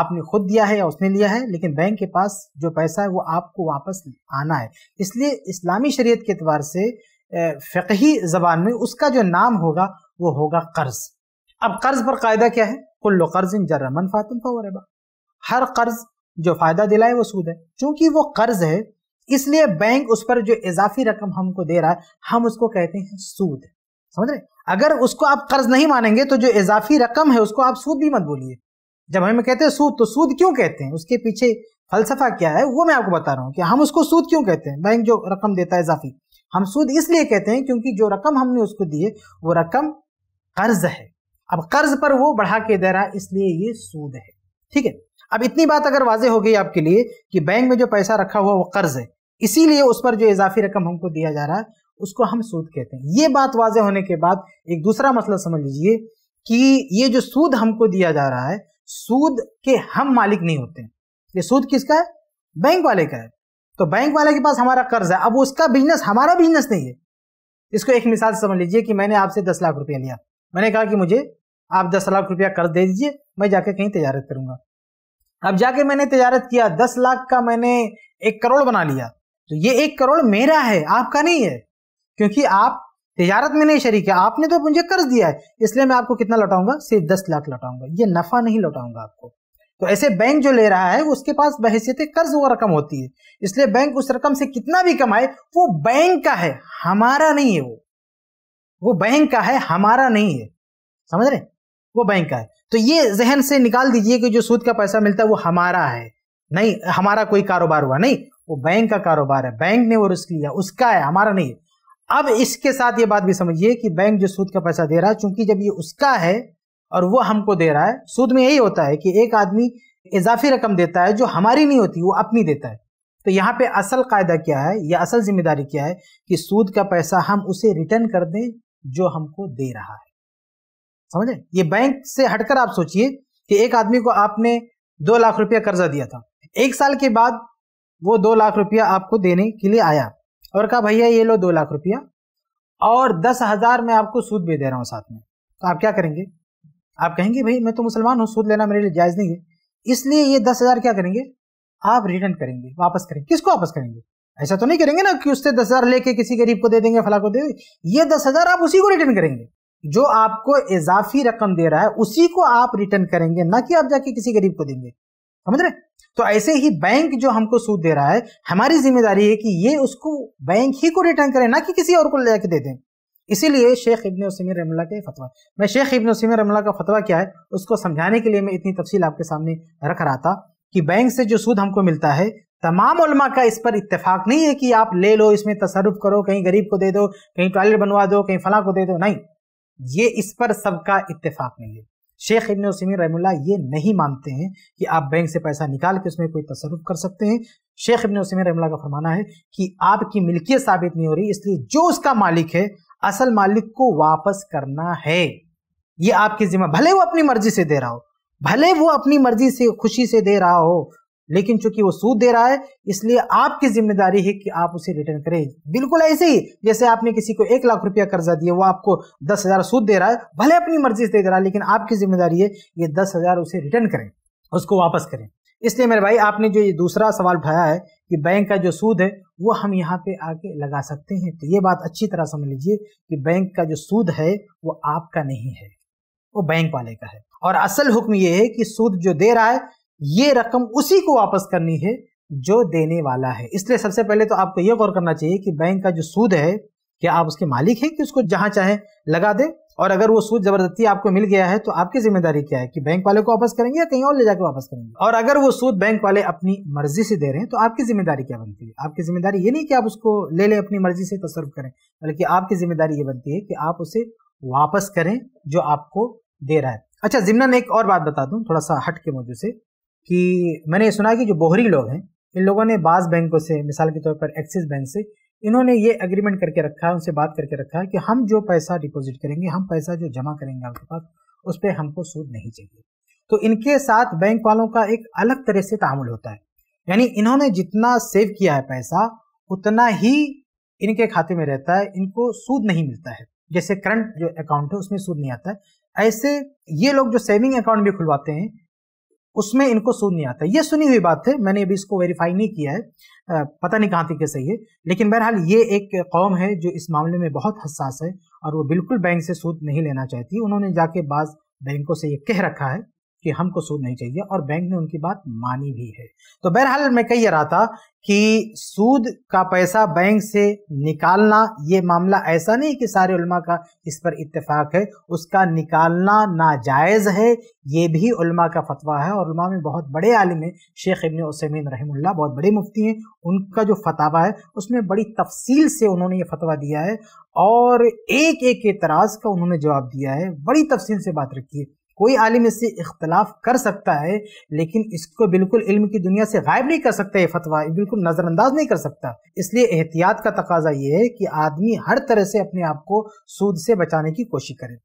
आपने खुद दिया है या उसने लिया है लेकिन बैंक के पास जो पैसा है वो आपको वापस आना है इसलिए इस्लामी शरीयत के अतबार से फ़ी ज़बान में उसका जो नाम होगा वो होगा कर्ज़ अब कर्ज़ पर कायदा क्या है कुल्लो कर्ज इन जर्रमन फातिम फवरबा हर कर्ज जो फ़ायदा दिलाए वो सूद है चूंकि वो कर्ज है इसलिए बैंक उस पर जो इजाफी रकम हमको दे रहा है हम उसको कहते हैं सूद समझ रहे अगर उसको आप कर्ज नहीं मानेंगे तो जो इजाफी रकम है उसको आप सूद भी मत बोलिए जब हमें कहते हैं सूद तो सूद क्यों कहते हैं उसके पीछे फलसफा क्या है वो मैं आपको बता रहा हूँ कि हम उसको सूद क्यों कहते हैं बैंक जो रकम देता है इजाफी हम सूद इसलिए कहते हैं क्योंकि जो रकम हमने उसको दी है वो रकम कर्ज है अब कर्ज पर वो बढ़ा के दे रहा है इसलिए ये सूद है ठीक है अब इतनी बात अगर वाजे हो गई आपके लिए कि बैंक में जो पैसा रखा हुआ वो कर्ज है इसीलिए उस पर जो इजाफी रकम हमको दिया जा रहा है उसको हम सूद कहते हैं ये बात वाजे होने के बाद एक दूसरा मसला समझ लीजिए कि ये जो सूद हमको दिया जा रहा है सूद के हम मालिक नहीं होते ये सूद किसका है बैंक वाले का है तो बैंक वाले के पास हमारा कर्ज है अब उसका बिजनेस हमारा बिजनेस नहीं है इसको एक मिसाल समझ लीजिए कि मैंने आपसे दस लाख रुपया लिया मैंने कहा कि मुझे आप दस लाख रुपया कर्ज दे दीजिए मैं जाके कहीं तजारत करूंगा अब जाके मैंने तजारत किया दस लाख का मैंने एक करोड़ बना लिया तो ये एक करोड़ मेरा है आपका नहीं है क्योंकि आप तजारत में नहीं शरीक है आपने तो मुझे कर्ज दिया है इसलिए मैं आपको कितना लौटाऊंगा सिर्फ दस लाख लौटाऊंगा ये नफा नहीं लौटाऊंगा आपको तो ऐसे बैंक जो ले रहा है उसके पास बहसीत कर्ज वो रकम होती है इसलिए बैंक उस रकम से कितना भी कमाए वो बैंक का है हमारा नहीं है वो वो बैंक का है हमारा नहीं है समझ रहे वो बैंक का है तो ये जहन से निकाल दीजिए कि जो सूद का पैसा मिलता है वो हमारा है नहीं हमारा कोई कारोबार हुआ नहीं वो बैंक का कारोबार है बैंक ने वो रिस्क लिया उसका है हमारा नहीं है अब इसके साथ ये बात भी समझिए कि बैंक जो सूद का पैसा दे रहा है चूंकि जब ये उसका है और वो हमको दे रहा है सूद में यही होता है कि एक आदमी इजाफी रकम देता है जो हमारी नहीं होती वो अपनी देता है तो यहाँ पे असल कायदा क्या है या असल जिम्मेदारी क्या है कि सूद का पैसा हम उसे रिटर्न कर दें जो हमको दे रहा है समझे ये बैंक से हटकर आप सोचिए कि एक आदमी को आपने दो लाख रुपया कर्जा दिया था एक साल के बाद वो दो लाख रुपया आपको देने के लिए आया और कहा भैया ये लो दो लाख रुपया और दस हजार मैं आपको सूद भी दे रहा हूँ साथ में तो आप क्या करेंगे आप कहेंगे भाई मैं तो मुसलमान हूँ सूद लेना मेरे लिए जायज़ नहीं है इसलिए ये दस हज़ार क्या करेंगे आप रिटर्न करेंगे वापस करेंगे किसको वापस करेंगे ऐसा तो नहीं करेंगे ना कि उससे दस हज़ार लेके किसी गरीब को दे देंगे फला को दे देंगे ये दस हज़ार आप उसी को रिटर्न करेंगे जो आपको इजाफी रकम दे रहा है उसी को आप रिटर्न करेंगे ना कि आप जाके किसी गरीब को देंगे समझ रहे तो ऐसे ही बैंक जो हमको सूद दे रहा है हमारी जिम्मेदारी है कि ये उसको बैंक ही को रिटर्न करें ना कि किसी और को ले जाके दे दें इसीलिए शेख इबन उसमिन रमला के फतवा मैं शेख इबन वसीम रमला का फतवा क्या है उसको समझाने के लिए मैं इतनी तफसील आपके सामने रख रहा था कि बैंक से जो सूद हमको मिलता है तमाम उलमा का इस पर इतफाक नहीं है कि आप ले लो इसमें तसरुफ करो कहीं गरीब को दे दो कहीं टॉयलेट बनवा दो कहीं फला को दे दो नहीं ये इस पर सबका इतफाक नहीं है शेख इबन वसीम रहमुल्ला ये नहीं मानते हैं कि आप बैंक से पैसा निकाल के उसमें कोई तसरुफ कर सकते हैं शेख इबन वसीम रहमुल्ला का फरमाना है कि आपकी मिल्कियत साबित नहीं हो रही इसलिए जो उसका मालिक है असल मालिक को वापस करना है ये आपकी जिम्मा भले वो अपनी मर्जी से दे रहा हो भले वो अपनी मर्जी से खुशी से दे रहा हो लेकिन चूंकि वो सूद दे रहा है इसलिए आपकी जिम्मेदारी है कि आप उसे रिटर्न करें बिल्कुल ऐसे ही जैसे आपने किसी को एक लाख रुपया कर्जा दिया वो आपको दस हजार सूद दे रहा है भले अपनी मर्जी से दे रहा है लेकिन आपकी जिम्मेदारी है ये दस हजार उसे रिटर्न करें उसको वापस करें इसलिए मेरे भाई आपने जो ये दूसरा सवाल उठाया है कि बैंक का जो सूद है वो हम यहाँ पे आके लगा सकते हैं तो ये बात अच्छी तरह समझ लीजिए कि बैंक का जो सूद है वो आपका नहीं है वो बैंक वाले का है और असल हुक्म ये है कि सूद जो दे रहा है ये रकम उसी को वापस करनी है जो देने वाला है इसलिए सबसे पहले तो आपको यह गौर करना चाहिए कि बैंक का जो सूद है क्या आप उसके मालिक हैं कि उसको जहां चाहे लगा दे और अगर वो सूद जबरदस्ती आपको मिल गया है तो आपकी जिम्मेदारी क्या है कि बैंक वाले को वापस करेंगे या कहीं और ले जाकर वापस करेंगे और अगर वो सूद बैंक वाले अपनी मर्जी से दे रहे हैं तो आपकी जिम्मेदारी क्या बनती है आपकी जिम्मेदारी ये नहीं कि आप उसको ले लें अपनी मर्जी से तो सर्व करें बल्कि आपकी जिम्मेदारी ये बनती है कि आप उसे वापस करें जो आपको दे रहा है अच्छा जिमनन एक और बात बता दूँ थोड़ा सा हट के मुझे से कि मैंने सुना कि जो बोहरी लोग हैं इन लोगों ने बास बैंकों से मिसाल के तौर पर एक्सिस बैंक से इन्होंने ये एग्रीमेंट करके रखा है उनसे बात करके रखा है कि हम जो पैसा डिपॉजिट करेंगे हम पैसा जो जमा करेंगे आपके पास उस पर हमको सूद नहीं चाहिए तो इनके साथ बैंक वालों का एक अलग तरह से तामुल होता है यानी इन्होंने जितना सेव किया है पैसा उतना ही इनके खाते में रहता है इनको सूद नहीं मिलता है जैसे करंट जो अकाउंट है उसमें सूद नहीं आता है ऐसे ये लोग जो सेविंग अकाउंट भी खुलवाते हैं उसमें इनको सुन नहीं आता ये सुनी हुई बात है मैंने अभी इसको वेरीफाई नहीं किया है पता नहीं कहाँ थी कैसे ये लेकिन बहरहाल ये एक कौम है जो इस मामले में बहुत हसास है और वो बिल्कुल बैंक से सूद नहीं लेना चाहती उन्होंने जाके बाज़ बैंकों से ये कह रखा है कि हमको सूद नहीं चाहिए और बैंक ने उनकी बात मानी भी है तो बहरहाल मैं कही रहा था कि सूद का पैसा बैंक से निकालना ये मामला ऐसा नहीं कि सारे उल्मा का इस पर इत्तेफाक है उसका निकालना नाजायज़ है ये भी उल्मा का फतवा है और उल्मा में बहुत बड़े आलिम हैं शेख इबन उसमीन रहमुल्ला बहुत बड़े मुफ्ती हैं उनका जो फतवा है उसमें बड़ी तफसील से उन्होंने ये फतवा दिया है और एक एक एतराज़ का उन्होंने जवाब दिया है बड़ी तफसील से बात रखी है कोई आलिम इससे इख्तलाफ कर सकता है लेकिन इसको बिल्कुल इल्म की दुनिया से गायब नहीं कर सकता ये फतवा बिल्कुल नज़रअंदाज नहीं कर सकता इसलिए एहतियात का तकाजा ये है कि आदमी हर तरह से अपने आप को सूद से बचाने की कोशिश करे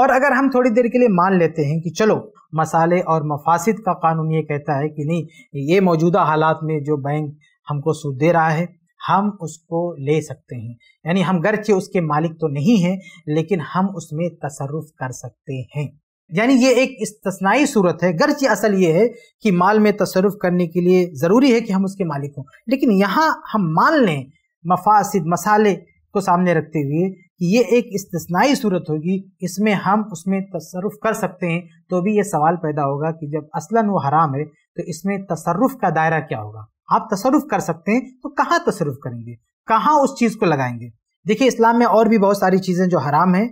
और अगर हम थोड़ी देर के लिए मान लेते हैं कि चलो मसाले और मफासिद का कानून ये कहता है कि नहीं ये मौजूदा हालात में जो बैंक हमको सूद दे रहा है हम उसको ले सकते हैं यानी हम के उसके मालिक तो नहीं हैं लेकिन हम उसमें तसरुफ कर सकते हैं यानी ये एक इस्तनाई सूरत है गर्च असल ये है कि माल में तसरुफ करने के लिए ज़रूरी है कि हम उसके मालिक हों लेकिन यहाँ हम मान लें मफासद मसाले को सामने रखते हुए कि ये एक इस्तनाई सूरत होगी इसमें हम उसमें तसरुफ कर सकते हैं तो भी ये सवाल पैदा होगा कि जब असला वो हराम है तो इसमें तसरुफ का दायरा क्या होगा आप तसरुफ कर सकते हैं तो कहाँ तसरुफ करेंगे कहाँ उस चीज़ को लगाएंगे देखिए इस्लाम में और भी बहुत सारी चीज़ें जो हराम हैं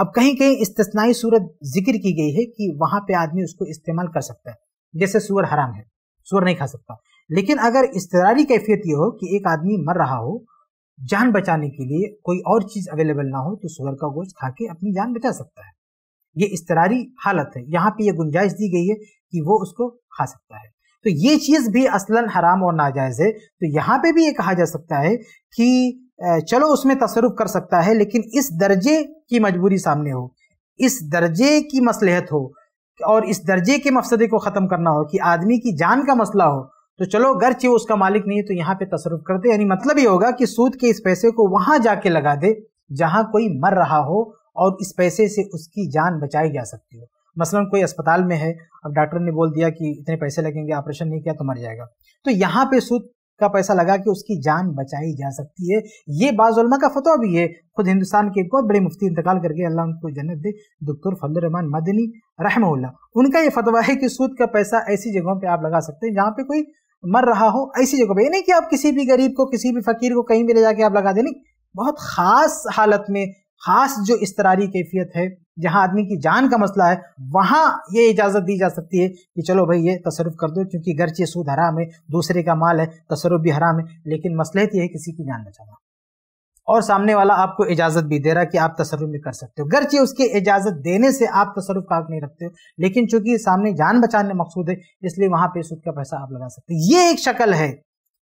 अब कहीं कहीं इस्तेनाई सूरत जिक्र की गई है कि वहां पे आदमी उसको इस्तेमाल कर सकता है जैसे सुअर हराम है सुअर नहीं खा सकता लेकिन अगर इसतरारी कैफियत ये हो कि एक आदमी मर रहा हो जान बचाने के लिए कोई और चीज़ अवेलेबल ना हो तो सुअर का गोश्त खा के अपनी जान बचा सकता है ये इसतरारी हालत है यहाँ पे ये गुंजाइश दी गई है कि वो उसको खा सकता है तो ये चीज़ भी असलन हराम और नाजायज़ है तो यहाँ पे भी ये कहा जा सकता है कि चलो उसमें तसरुफ कर सकता है लेकिन इस दर्जे की मजबूरी सामने हो इस दर्जे की मसलहत हो और इस दर्जे के मकसदे को ख़त्म करना हो कि आदमी की जान का मसला हो तो चलो गरचे वो उसका मालिक नहीं तो यहाँ पे तसरुफ दे यानी मतलब ये होगा कि सूद के इस पैसे को वहाँ जाके लगा दे जहाँ कोई मर रहा हो और इस पैसे से उसकी जान बचाई जा सकती हो मसलन कोई अस्पताल में है अब डॉक्टर ने बोल दिया कि इतने पैसे लगेंगे ऑपरेशन नहीं किया तो मर जाएगा तो यहाँ पे सूद का पैसा लगा के उसकी जान बचाई जा सकती है ये बाज़ुलमा का फतवा भी है खुद हिंदुस्तान के एक बहुत बड़े मुफ्ती इंतकाल करके अल्लाह उनको जन्नत दे डॉक्टर फजलरहमान मदनी रहम उनका ये फतवा है कि सूद का पैसा ऐसी जगहों पर आप लगा सकते हैं जहाँ पे कोई मर रहा हो ऐसी जगह पे नहीं कि आप किसी भी गरीब को किसी भी फकीर को कहीं भी ले जाके आप लगा दें बहुत ख़ास हालत में ख़ास जो इस तरह कैफियत है जहां आदमी की जान का मसला है वहां ये इजाज़त दी जा सकती है कि चलो भाई ये तसरुफ कर दो क्योंकि घर चे सूद हराम है दूसरे का माल है तसरुफ भी हराम है लेकिन मसलहत यह है किसी की जान बचाना और सामने वाला आपको इजाज़त भी दे रहा है कि आप तसरुफ भी कर सकते हो घर गर्च उसके इजाज़त देने से आप तसरुफ का नहीं रखते हो लेकिन चूंकि सामने जान बचाने मकसूद है इसलिए वहाँ पे सूद का पैसा आप लगा सकते हैं ये एक शक्ल है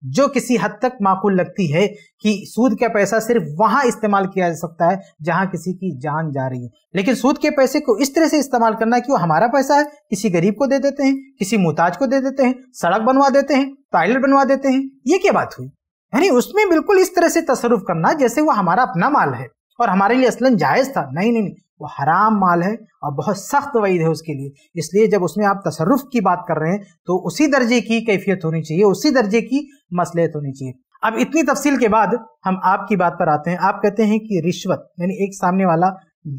जो किसी हद तक माकूल लगती है कि सूद का पैसा सिर्फ वहां इस्तेमाल किया जा सकता है जहां किसी की जान जा रही है लेकिन सूद के पैसे को इस तरह से इस्तेमाल करना कि वो हमारा पैसा है किसी गरीब को दे देते हैं किसी मोहताज को दे देते हैं सड़क बनवा देते हैं टॉयलेट बनवा देते हैं ये क्या बात हुई यानी उसमें बिल्कुल इस तरह से तसरुफ करना जैसे वो हमारा अपना माल है और हमारे लिए असलन जायज था नहीं नहीं, नहीं। वो हराम माल है और बहुत सख्त वईद है उसके लिए इसलिए जब उसमें आप तसरुफ की बात कर रहे हैं तो उसी दर्जे की कैफियत होनी चाहिए उसी दर्जे की मसलियत होनी चाहिए अब इतनी तफसील के बाद हम आपकी बात पर आते हैं आप कहते हैं कि रिश्वत यानी एक सामने वाला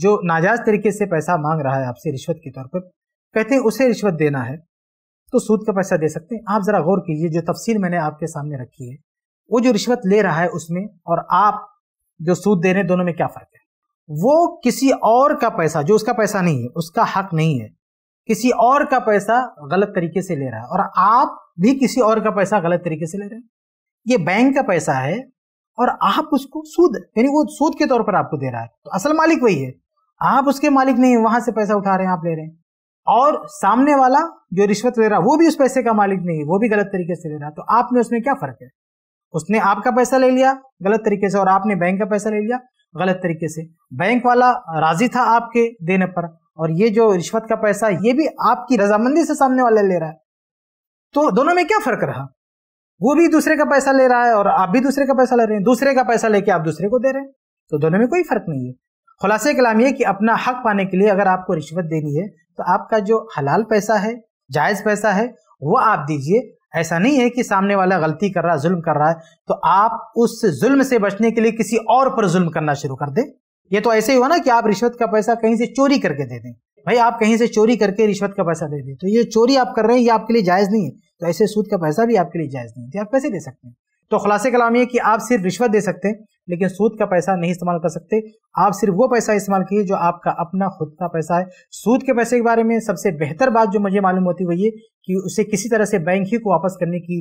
जो नाजायज़ तरीके से पैसा मांग रहा है आपसे रिश्वत के तौर पर कहते हैं उसे रिश्वत देना है तो सूद का पैसा दे सकते हैं आप ज़रा गौर कीजिए जो तफसील मैंने आपके सामने रखी है वो जो रिश्वत ले रहा है उसमें और आप जो सूद दे रहे हैं दोनों में क्या फ़र्क है वो किसी और का पैसा जो उसका पैसा नहीं है उसका हक नहीं है किसी और का पैसा गलत तरीके से ले रहा है और आप भी किसी और का पैसा गलत तरीके से ले रहे हैं ये बैंक का पैसा है और आप उसको सूद यानी वो सूद के तौर पर आपको दे रहा है तो असल मालिक वही है आप उसके मालिक नहीं वहां से पैसा उठा रहे हैं आप ले रहे हैं और सामने वाला जो रिश्वत ले रहा है वो भी उस पैसे का मालिक नहीं है वो भी गलत तरीके से ले रहा है तो आप में उसमें क्या फर्क है उसने आपका पैसा ले लिया गलत तरीके से और आपने बैंक का पैसा ले लिया गलत तरीके से बैंक वाला राजी था आपके देने पर और ये जो रिश्वत का पैसा ये भी आपकी रजामंदी से सामने वाला ले रहा है तो दोनों में क्या फर्क रहा वो भी दूसरे का पैसा ले रहा है और आप भी दूसरे का पैसा ले रहे हैं दूसरे का पैसा लेके आप दूसरे को दे रहे हैं तो दोनों में कोई फर्क नहीं है खुलासे कलाम ये कि अपना हक पाने के लिए अगर आपको रिश्वत देनी है तो आपका जो हलाल पैसा है जायज़ पैसा है वो आप दीजिए ऐसा नहीं है कि सामने वाला गलती कर रहा है जुल्म कर रहा है तो आप उस जुल्म से बचने के लिए किसी और पर जुल्म करना शुरू कर दे ये तो ऐसे ही हुआ ना कि आप रिश्वत का पैसा कहीं से चोरी करके दे दें भाई आप कहीं से चोरी करके रिश्वत का पैसा दे दें तो ये चोरी आप कर रहे हैं ये आपके लिए जायज़ नहीं है तो ऐसे सूद का पैसा भी आपके लिए जायज़ नहीं है तो आप पैसे दे सकते हैं तो खुलासे कलाम ये कि आप सिर्फ रिश्वत दे सकते हैं लेकिन सूद का पैसा नहीं इस्तेमाल कर सकते आप सिर्फ वो पैसा इस्तेमाल कीजिए जो आपका अपना खुद का पैसा है सूद के पैसे के बारे में सबसे बेहतर बात जो मुझे मालूम होती है वो ये कि उसे किसी तरह से बैंक ही को वापस करने की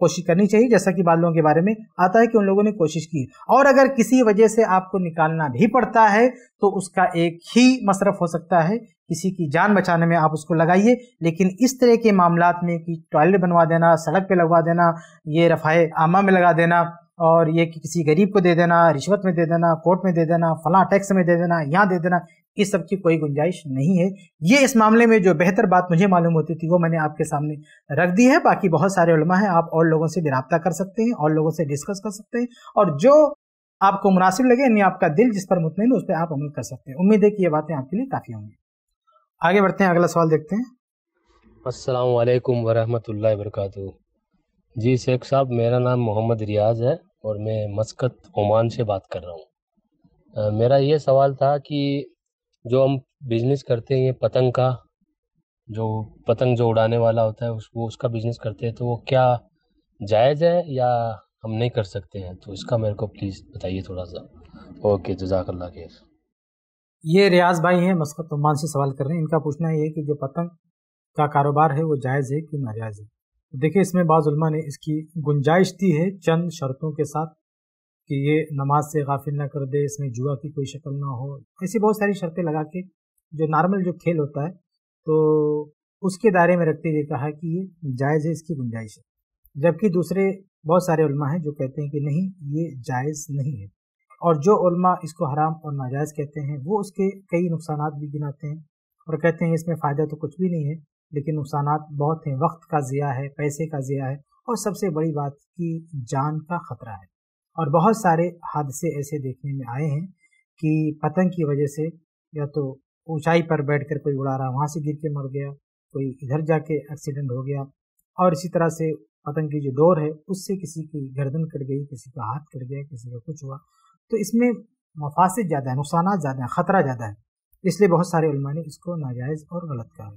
कोशिश करनी चाहिए जैसा कि बाद लोगों के बारे में आता है कि उन लोगों ने कोशिश की और अगर किसी वजह से आपको निकालना भी पड़ता है तो उसका एक ही मसरफ हो सकता है किसी की जान बचाने में आप उसको लगाइए लेकिन इस तरह के मामला में कि टॉयलेट बनवा देना सड़क पे लगवा देना ये रफ़ाए आमा में लगा देना और ये कि किसी गरीब को दे देना रिश्वत में दे देना कोर्ट में दे देना फलां टैक्स में दे देना यहाँ दे देना इस सब की कोई गुंजाइश नहीं है ये इस मामले में जो बेहतर बात मुझे मालूम होती थी वो मैंने आपके सामने रख दी है बाकी बहुत सारे उलमा हैं आप और लोगों से भी रबता कर सकते हैं और लोगों से डिस्कस कर सकते हैं और जो आपको मुनासिब लगे यानी आपका दिल जिस पर मुतमिन उस पर आप अमल कर सकते हैं उम्मीद है कि ये बातें आपके लिए काफ़ी होंगी आगे बढ़ते हैं अगला सवाल देखते हैं असलकम वरहमल वरकू जी शेख साहब मेरा नाम मोहम्मद रियाज है और मैं मस्कत ओमान से बात कर रहा हूँ मेरा ये सवाल था कि जो हम बिजनेस करते हैं पतंग का जो पतंग जो उड़ाने वाला होता है उसको उसका बिजनेस करते हैं तो वो क्या जायज़ है या हम नहीं कर सकते हैं तो इसका मेरे को प्लीज़ बताइए थोड़ा सा ओके जजाकल्ला के ये रियाज भाई हैं मस्कत ओमान से सवाल कर रहे हैं इनका पूछना ये है कि जो पतंग का कारोबार है वो जायज़ है कि नाजायज़ है तो देखिए इसमें बाज़ुलमा ने इसकी गुंजाइश दी है चंद शर्तों के साथ कि ये नमाज से गाफिल ना कर दे इसमें जुआ की कोई शक्ल ना हो ऐसी बहुत सारी शर्तें लगा के जो नॉर्मल जो खेल होता है तो उसके दायरे में रखते हुए कहा कि ये जायज़ है इसकी गुंजाइश है जबकि दूसरे बहुत सारे हैं जो कहते हैं कि नहीं ये जायज़ नहीं है और जो उल्मा इसको हराम और नाजायज़ कहते हैं वो उसके कई नुकसान भी गिनाते हैं और कहते हैं इसमें फ़ायदा तो कुछ भी नहीं है लेकिन नुकसान बहुत हैं वक्त का ज़िया है पैसे का ज़िया है और सबसे बड़ी बात कि जान का ख़तरा है और बहुत सारे हादसे ऐसे देखने में आए हैं कि पतंग की वजह से या तो ऊंचाई पर बैठकर कोई उड़ा रहा वहाँ से गिर के मर गया कोई इधर जाके एक्सीडेंट हो गया और इसी तरह से पतंग की जो डोर है उससे किसी की गर्दन कट गई किसी का हाथ कट गया किसी का कुछ हुआ तो इसमें मफासद ज़्यादा है नुकसान ज़्यादा है ख़तरा ज़्यादा है इसलिए बहुत सारे उलमा ने इसको नाजायज़ और गलत कहा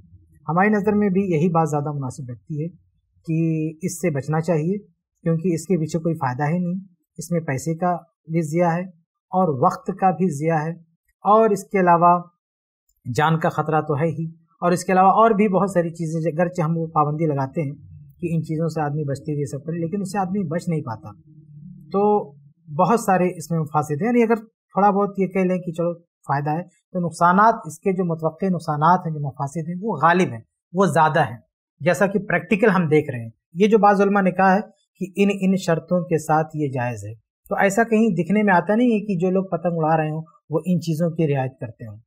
हमारी नज़र में भी यही बात ज़्यादा मुनासिब लगती है कि इससे बचना चाहिए क्योंकि इसके पीछे कोई फ़ायदा ही नहीं इसमें पैसे का भी ज़िया है और वक्त का भी ज़िया है और इसके अलावा जान का ख़तरा तो है ही और इसके अलावा और भी बहुत सारी चीज़ें अगरचे हम वो पाबंदी लगाते हैं कि इन चीज़ों से आदमी बचते हुए सब करें लेकिन उससे आदमी बच नहीं पाता तो बहुत सारे इसमें मुफासिद हैं यानी अगर थोड़ा बहुत ये कह लें कि चलो फ़ायदा है तो नुकसान इसके जो मतव नुकसान हैं जो मफासद हैं वो गालिब हैं वो ज़्यादा हैं जैसा कि प्रैक्टिकल हम देख रहे हैं ये जो बाज़ुलमा ने कहा है कि इन इन शर्तों के साथ ये जायज़ है तो ऐसा कहीं दिखने में आता नहीं है कि जो लोग पतंग उड़ा रहे हों वो इन चीज़ों की रियायत करते हों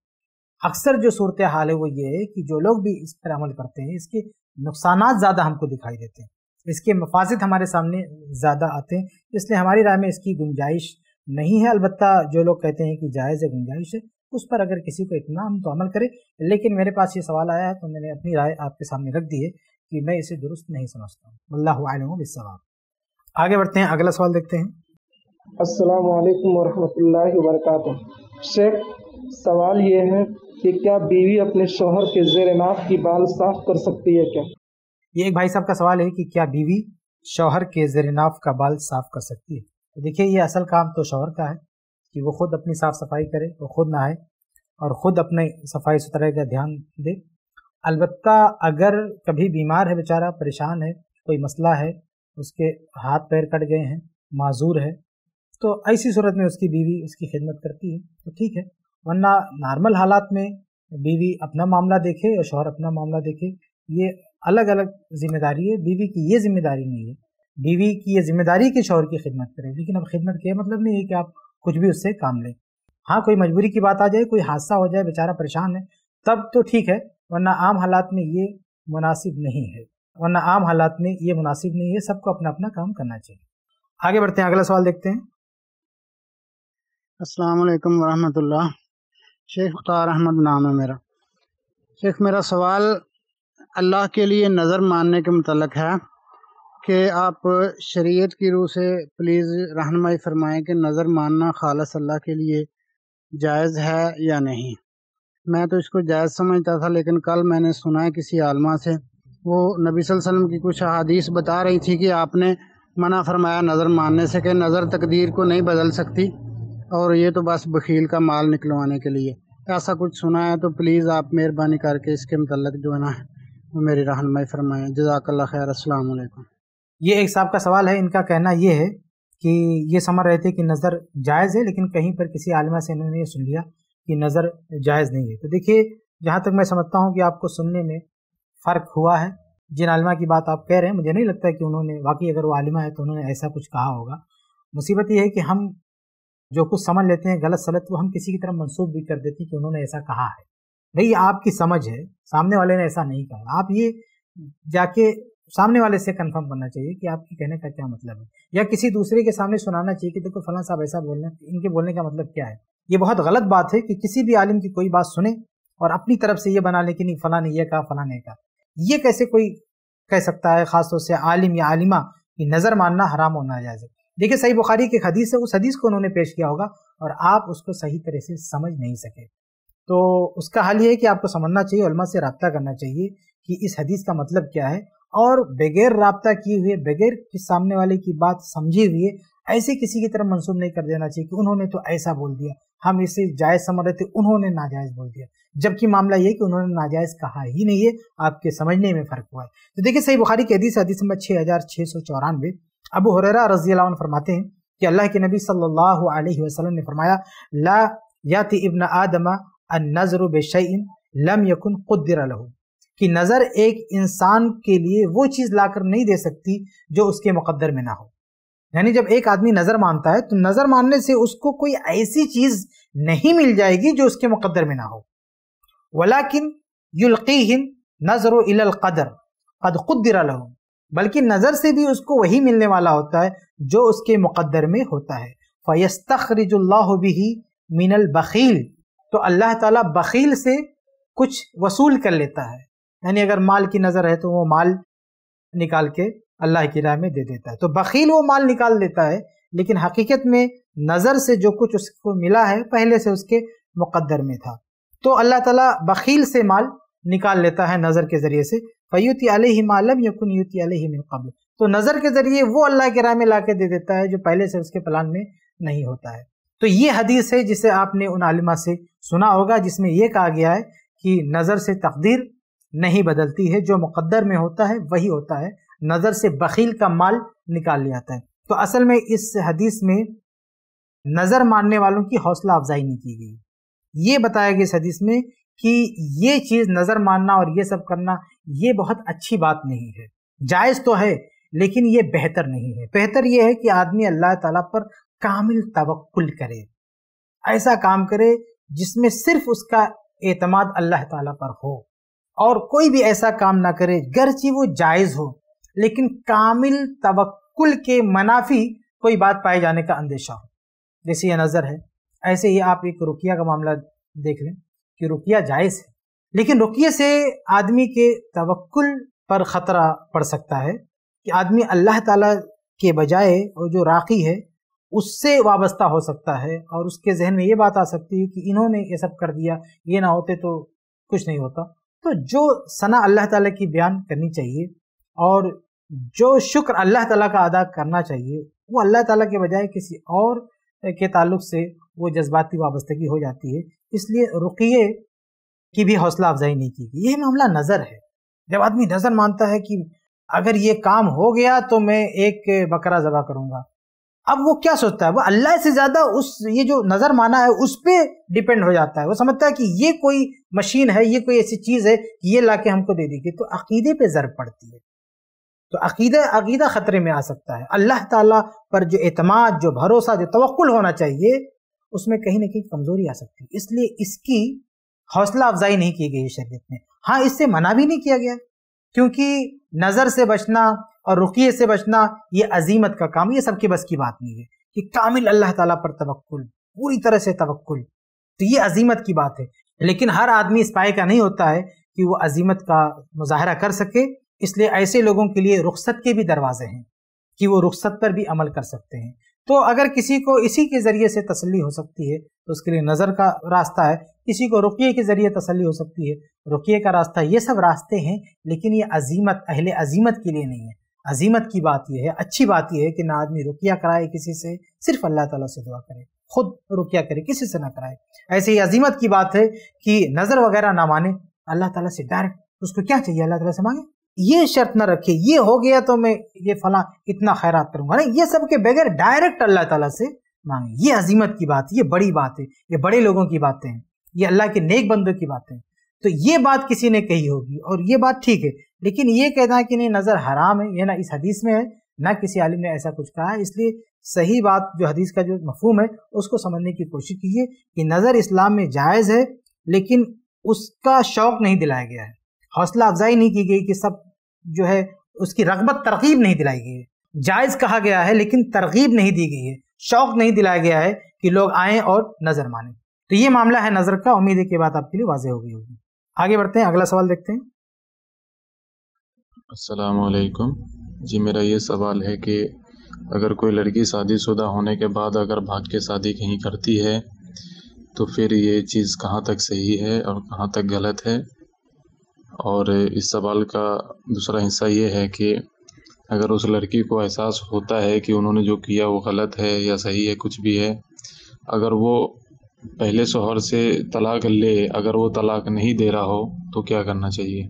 अक्सर जो सूरत हाल है वो ये है कि जो लोग भी इस पर अमल करते हैं इसके नुकसान ज़्यादा हमको दिखाई देते हैं इसके मफाजत हमारे सामने ज़्यादा आते हैं इसलिए हमारी राय में इसकी गुंजाइश नहीं है अलबत्त जो लोग कहते हैं कि जायज़ है गुंजाइश है उस पर अगर किसी को इतना हम तो अमल करें लेकिन मेरे पास ये सवाल आया है तो मैंने अपनी राय आपके सामने रख दी है कि मैं इसे दुरुस्त नहीं समझता हूँ अल्लाह इस सवाल आगे बढ़ते हैं अगला सवाल देखते हैं अस्सलाम वालेकुम वरहमतुल्लाहि वबरकातुहू शेख सवाल ये है कि क्या बीवी अपने शोहर के जेर नाफ की बाल साफ कर सकती है क्या ये एक भाई साहब का सवाल है कि क्या बीवी शोहर के जेर नाफ का बाल साफ कर सकती है तो देखिए ये असल काम तो शोहर का है कि वो खुद अपनी साफ़ सफाई करे वो खुद नहाए और ख़ुद अपने सफाई सुथराई का ध्यान दे अलबत् अगर कभी बीमार है बेचारा परेशान है कोई मसला है उसके हाथ पैर कट गए हैं माजूर है तो ऐसी सूरत में उसकी बीवी उसकी खिदमत करती है तो ठीक है वरना नॉर्मल हालात में बीवी अपना मामला देखे और शोहर अपना मामला देखे ये अलग अलग जिम्मेदारी है बीवी की ये जिम्मेदारी नहीं है बीवी की ये जिम्मेदारी कि शोहर की खिदमत करें लेकिन अब खिदमत के मतलब नहीं है कि आप कुछ भी उससे काम लें हाँ कोई मजबूरी की बात आ जाए कोई हादसा हो जाए बेचारा परेशान है तब तो ठीक है वरना आम हालात में ये मुनासिब नहीं है वरना आम हालात में ये मुनासिब नहीं है सबको अपना अपना काम करना चाहिए आगे बढ़ते हैं अगला सवाल देखते हैं असलकम वरहमतुल्ला शेख मुख्तार अहमद नाम है मेरा शेख मेरा सवाल अल्लाह के लिए नज़र मानने के मतलब है कि आप शरीयत की रूह से प्लीज़ रहनमाई फरमाएं कि नज़र मानना खालस अल्लाह के लिए जायज़ है या नहीं मैं तो इसको जायज़ समझता था लेकिन कल मैंने सुना है किसी आलमा से वो नबी वसल्लम की कुछ अहादीस बता रही थी कि आपने मना फरमाया नज़र मानने से कि नज़र तकदीर को नहीं बदल सकती और ये तो बस बखील का माल निकलवाने के लिए ऐसा कुछ सुना है तो प्लीज़ आप मेहरबानी करके इसके मतलब जो है ना मेरी रहनमाई फरमाएँ जजाकल्ला खैर अल्लाम ये एक साहब का सवाल है इनका कहना ये है कि ये समझ रहे थे कि नज़र जायज़ है लेकिन कहीं पर किसी आलमा से इन्होंने ये सुन लिया कि नज़र जायज़ नहीं है तो देखिए जहाँ तक मैं समझता हूँ कि आपको सुनने में फ़र्क हुआ है जिन आलमा की बात आप कह रहे हैं मुझे नहीं लगता कि उन्होंने वाकई अगर वो आलिमा है तो उन्होंने ऐसा कुछ कहा होगा मुसीबत यह है कि हम जो कुछ समझ लेते हैं गलत सलत वो हम किसी की तरफ मनसूब भी कर देते हैं कि उन्होंने ऐसा कहा है भाई आपकी समझ है सामने वाले ने ऐसा नहीं कहा आप ये जाके सामने वाले से कंफर्म करना चाहिए कि आपके कहने का क्या मतलब है या किसी दूसरे के सामने सुनाना चाहिए कि देखो फला साहब ऐसा हैं इनके बोलने का मतलब क्या है ये बहुत गलत बात है कि किसी भी आलिम की कोई बात सुने और अपनी तरफ से ये बना ले कि नहीं फला ने यह कहा फला ने कहा ये कैसे कोई कह सकता है ख़ासतौर से आलिम या आलिमा की नज़र मानना हराम और नाजायज है देखिए सही बुखारी की हदीस है उस हदीस को उन्होंने पेश किया होगा और आप उसको सही तरह से समझ नहीं सके तो उसका हाल ये है कि आपको समझना चाहिए से रबता करना चाहिए कि इस हदीस का मतलब क्या है और बगैर रबता किए हुए बगैर सामने वाले की बात समझे हुए ऐसे किसी की तरफ मंसूब नहीं कर देना चाहिए कि उन्होंने तो ऐसा बोल दिया हम इसे जायज़ समझ रहे थे उन्होंने नाजायज़ बोल दिया जबकि मामला ये कि उन्होंने नाजायज़ कहा ही नहीं है आपके समझने में फ़र्क हुआ है तो देखिए सही बुखारी के हदीस हदीस नंबर छः हज़ार छः सौ चौरानवे अब हुररा रजी फरमाते हैं कि अल्लाह के नबी सल्लल्लाहु अलैहि वसल्लम ने फरमाया ला याति इब्न आदमा अन नज़र बेशन लम यकुन कुद्दर लहू कि नज़र एक इंसान के लिए वो चीज़ लाकर नहीं दे सकती जो उसके मुकद्दर में ना हो यानी जब एक आदमी नज़र मानता है तो नज़र मानने से उसको कोई ऐसी चीज़ नहीं मिल जाएगी जो उसके मुकद्दर में ना हो वलाकिन युल्कीन नज़र कदर कद खुदर लहूँ बल्कि नज़र से भी उसको वही मिलने वाला होता है जो उसके मुकद्दर में होता है फ़यस्तखरजुल्ला भी मिनल बखील तो अल्लाह ताला बखील से कुछ वसूल कर लेता है यानी अगर माल की नज़र है तो वो माल निकाल के अल्लाह की राह में दे देता है तो बकील वो माल निकाल देता है लेकिन हकीकत में नज़र से जो कुछ उसको मिला है पहले से उसके मुकद्दर में था तो अल्लाह ताला बकील से माल निकाल लेता है नज़र के ज़रिए से फ़यूती अलही मालम यकुन यूती अलही मिन कबल तो नज़र के ज़रिए वो अल्लाह के राह में ला के दे देता है जो पहले से उसके प्लान में नहीं होता है तो ये हदीस है जिसे आपने उन आलिमा से सुना होगा जिसमें यह कहा गया है कि नज़र से तकदीर नहीं बदलती है जो मुकद्दर में होता है वही होता है नज़र से बखील का माल निकाल लिया जाता है तो असल में इस हदीस में नज़र मानने वालों की हौसला अफजाई नहीं की गई ये बताया गया इस हदीस में कि ये चीज़ नज़र मानना और ये सब करना ये बहुत अच्छी बात नहीं है जायज़ तो है लेकिन ये बेहतर नहीं है बेहतर ये है कि आदमी अल्लाह ताला पर कामिल तवक्ल करे ऐसा काम करे जिसमें सिर्फ उसका एतमाद अल्लाह ताला पर हो और कोई भी ऐसा काम ना करे गरचे वो जायज़ हो लेकिन कामिल तवक्ल के मनाफी कोई बात पाए जाने का अंदेशा हो जैसे यह नज़र है ऐसे ही आप एक रुकिया का मामला देख लें कि रुकिया जायज़ है लेकिन रुकिए से आदमी के तवक्ल पर ख़तरा पड़ सकता है कि आदमी अल्लाह ताला के बजाय और जो राखी है उससे वाबस्ता हो सकता है और उसके जहन में ये बात आ सकती है कि इन्होंने ये सब कर दिया ये ना होते तो कुछ नहीं होता तो जो सना अल्लाह ताला की बयान करनी चाहिए और जो शुक्र अल्लाह ताला का अदा करना चाहिए वो अल्लाह ताला के बजाय किसी और के ताल्लुक से वो जज्बाती वाबस्तगी हो जाती है इसलिए रुकिए की भी हौसला अफजाई नहीं की गई ये मामला नज़र है जब आदमी नज़र मानता है कि अगर ये काम हो गया तो मैं एक बकरा ज़बा करूँगा अब वो क्या सोचता है वो अल्लाह से ज़्यादा उस ये जो नज़र माना है उस पर डिपेंड हो जाता है वो समझता है कि ये कोई मशीन है ये कोई ऐसी चीज़ है कि ये ला के हमको दे देगी तो अकीदे पे जर पड़ती है तो अकीदा अकीदा ख़तरे में आ सकता है अल्लाह ताला पर जो एतमाद जो भरोसा जो तवक्ल होना चाहिए उसमें कहीं ना कहीं कमज़ोरी आ सकती है इसलिए इसकी हौसला अफजाई नहीं की गई है शरीयत में हाँ इससे मना भी नहीं किया गया क्योंकि नज़र से बचना और रुकिए से बचना ये अजीमत का काम ये सबके बस की बात नहीं है कि कामिल अल्लाह ताला पर तवक्ल पूरी तरह से तवक्ल तो ये अजीमत की बात है लेकिन हर आदमी इस पाए का नहीं होता है कि वो अजीमत का मुजाहरा कर सके इसलिए ऐसे लोगों के लिए रुख्सत के भी दरवाजे हैं कि वो रुख्सत पर भी अमल कर सकते हैं तो अगर किसी को इसी के ज़रिए से तसली हो सकती है तो उसके लिए नज़र का रास्ता है किसी को रुकिए के ज़रिए तसली हो सकती है रुकिए का रास्ता ये सब रास्ते हैं लेकिन ये अजीमत अहले अजीमत के लिए नहीं है अजीमत की बात यह है अच्छी बात यह है कि ना आदमी रुकिया कराए किसी से सिर्फ अल्लाह ताला से दुआ करे खुद रुकिया करे किसी से ना कराए ऐसे ही अजीमत की बात है कि नज़र वगैरह ना माने अल्लाह ताला से डायरेक्ट उसको क्या चाहिए अल्लाह ताला से मांगे ये शर्त ना रखे ये हो गया तो मैं ये फला इतना खैरात करूंगा ना ये सब के बगैर डायरेक्ट अल्लाह ताला से मांगे ये अजीमत की बात ये बड़ी बात है ये बड़े लोगों की बातें हैं ये अल्लाह के नेक बंदों की बातें हैं तो ये बात किसी ने कही होगी और ये बात ठीक है लेकिन ये कहना कि नहीं नज़र हराम है यह ना इस हदीस में है ना किसी आलिम ने ऐसा कुछ कहा है इसलिए सही बात जो हदीस का जो मफहम है उसको समझने की कोशिश कीजिए कि नज़र इस्लाम में जायज़ है लेकिन उसका शौक़ नहीं दिलाया गया है हौसला अफजाई नहीं की गई कि सब जो है उसकी रगबत तरकीब नहीं दिलाई गई है जायज़ कहा गया है लेकिन तरगीब नहीं दी गई है शौक़ नहीं दिलाया गया है कि लोग आएँ और नज़र माने तो ये मामला है नज़र का उम्मीद है कि बात आपके लिए वाजह हो गई होगी आगे बढ़ते हैं अगला सवाल देखते हैं असलकुम जी मेरा ये सवाल है कि अगर कोई लड़की शादीशुदा होने के बाद अगर भाग के शादी कहीं करती है तो फिर ये चीज़ कहाँ तक सही है और कहाँ तक गलत है और इस सवाल का दूसरा हिस्सा ये है कि अगर उस लड़की को एहसास होता है कि उन्होंने जो किया वो गलत है या सही है कुछ भी है अगर वो पहले शोहर से तलाक ले अगर वो तलाक नहीं दे रहा हो तो क्या करना चाहिए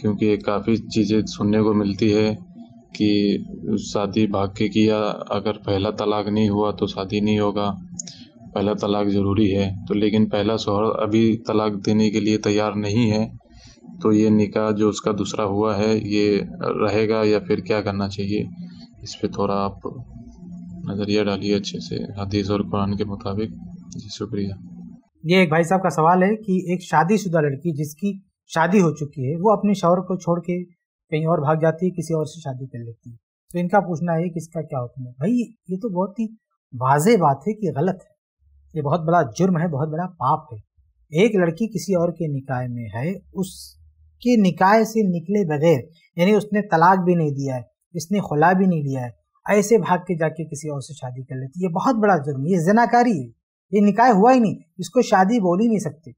क्योंकि काफ़ी चीज़ें सुनने को मिलती है कि शादी भाग के किया अगर पहला तलाक नहीं हुआ तो शादी नहीं होगा पहला तलाक ज़रूरी है तो लेकिन पहला शोहर अभी तलाक देने के लिए तैयार नहीं है तो ये निकाह जो उसका दूसरा हुआ है ये रहेगा या फिर क्या करना चाहिए इस पर थोड़ा आप नज़रिया डालिए अच्छे से हदीस और कुरान के मुताबिक जी शुक्रिया ये एक भाई साहब का सवाल है कि एक शादीशुदा लड़की जिसकी शादी हो चुकी है वो अपने शौहर को छोड़ के कहीं और भाग जाती है किसी और से शादी कर लेती है तो इनका पूछना है कि इसका क्या हुक्म है भाई ये तो बहुत ही वाजे बात है कि गलत है ये बहुत बड़ा जुर्म है बहुत बड़ा पाप है एक लड़की किसी और के निकाय में है उसके निकाय से निकले बगैर यानी उसने तलाक भी नहीं दिया है इसने खुला भी नहीं दिया है ऐसे भाग के जाके किसी और से शादी कर लेती ये बहुत बड़ा जुर्म ये जनाकारी है ये निकाय हुआ ही नहीं इसको शादी बोल ही नहीं सकते